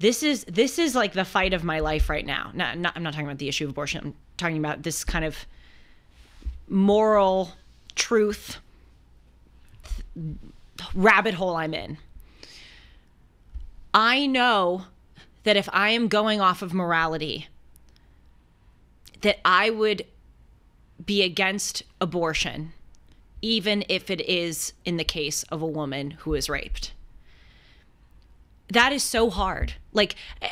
B: This is this is like the fight of my life right now. No, not, I'm not talking about the issue of abortion. I'm talking about this kind of moral truth rabbit hole I'm in. I know that if I am going off of morality, that I would be against abortion even if it is in the case of a woman who is raped. That is so hard. Like eh,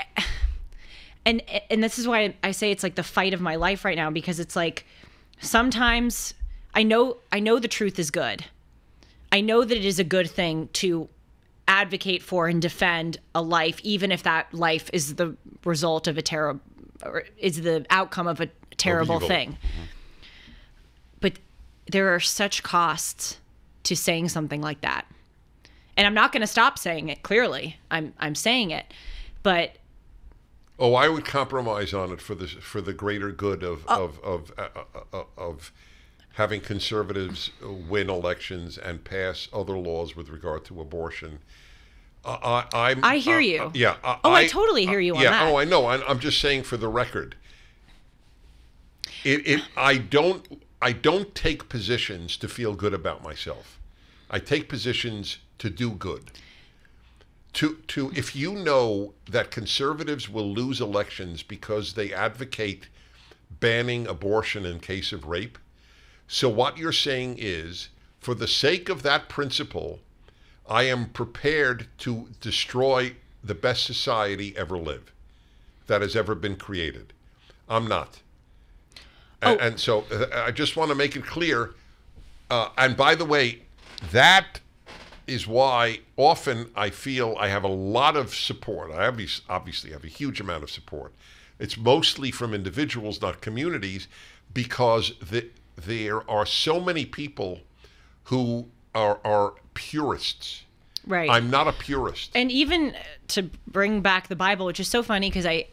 B: and and this is why I say it's like the fight of my life right now because it's like sometimes I know I know the truth is good. I know that it is a good thing to advocate for and defend a life even if that life is the result of a terrible or is the outcome of a terrible thing. Mm -hmm there are such costs to saying something like that. And I'm not going to stop saying it clearly. I'm I'm saying it. But
A: Oh, I would compromise on it for the for the greater good of uh, of of, uh, uh, uh, of having conservatives win elections and pass other laws with regard to abortion. Uh, I, I, hear uh, you. yeah. oh, I, I totally hear you on yeah, oh, that. Oh, I know. I'm, I'm just saying for the record. It, it I don't I don't take positions to feel good about myself. I take positions to do good. To to if you know that conservatives will lose elections because they advocate banning abortion in case of rape, so what you're saying is for the sake of that principle, I am prepared to destroy the best society ever lived that has ever been created. I'm not. And, oh. and so uh, I just want to make it clear. Uh, and by the way, that is why often I feel I have a lot of support. I obviously have a huge amount of support. It's mostly from individuals, not communities, because the, there are so many people who are, are purists. Right. I'm not a purist.
B: And even to bring back the Bible, which is so funny because I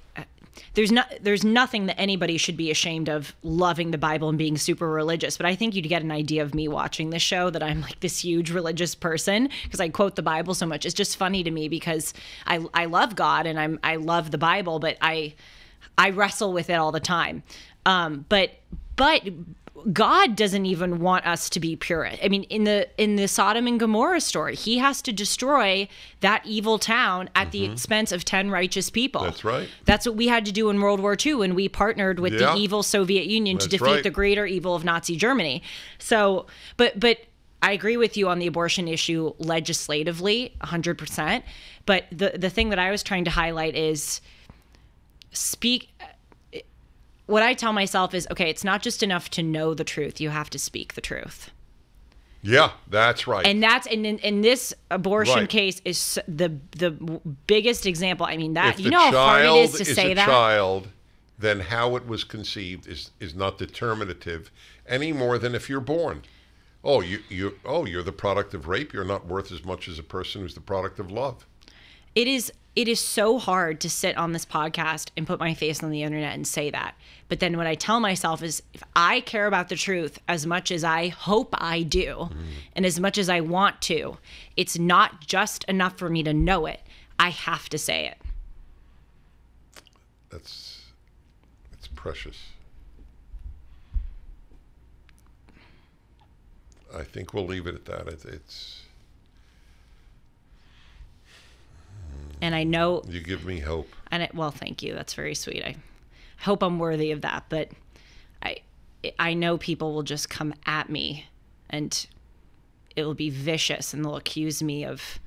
B: there's not there's nothing that anybody should be ashamed of loving the Bible and being super religious, but I think you'd get an idea of me watching this show that I'm like this huge religious person because I quote the Bible so much. It's just funny to me because I I love God and I'm I love the Bible, but I I wrestle with it all the time. Um, but but God doesn't even want us to be pure. I mean, in the in the Sodom and Gomorrah story, he has to destroy that evil town at mm-hmm. the expense of ten righteous people. That's right. That's what we had to do in World War II when we partnered with yeah. the evil Soviet Union That's to defeat right. the greater evil of Nazi Germany. So, but but I agree with you on the abortion issue legislatively, 100%. But the the thing that I was trying to highlight is speak what I tell myself is okay, it's not just enough to know the truth, you have to speak the truth.
A: Yeah, that's right.
B: And that's and in, in this abortion right. case is the the biggest example. I mean that you know how hard it is to is say that.
A: Child, then how it was conceived is is not determinative any more than if you're born. Oh, you you oh you're the product of rape. You're not worth as much as a person who's the product of love.
B: It is it is so hard to sit on this podcast and put my face on the internet and say that. But then what I tell myself is if I care about the truth as much as I hope I do mm. and as much as I want to, it's not just enough for me to know it. I have to say it.
A: That's it's precious. I think we'll leave it at that. It, it's
B: and I know you give me hope. And it, well, thank you. That's very sweet. I hope I'm worthy of that, but I I know people will just come at me and it'll be vicious and they'll accuse me of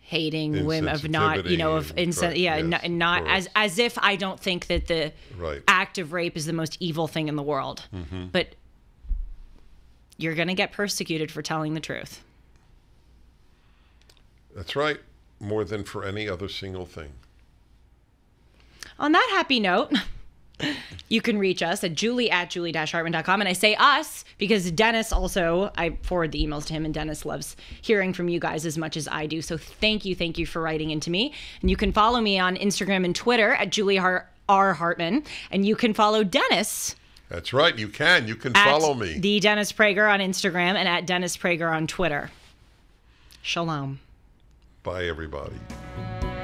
B: hating women of not you know of insen- right, yeah yes, not as as if I don't think that the right. act of rape is the most evil thing in the world mm-hmm. but you're going to get persecuted for telling the truth
A: that's right more than for any other single thing.
B: On that happy note, you can reach us at julie at julie hartman.com. And I say us because Dennis also, I forward the emails to him, and Dennis loves hearing from you guys as much as I do. So thank you. Thank you for writing into me. And you can follow me on Instagram and Twitter at Julie Har- R. Hartman. And you can follow Dennis.
A: That's right. You can. You can follow me.
B: The Dennis Prager on Instagram and at Dennis Prager on Twitter. Shalom.
A: Bye, everybody.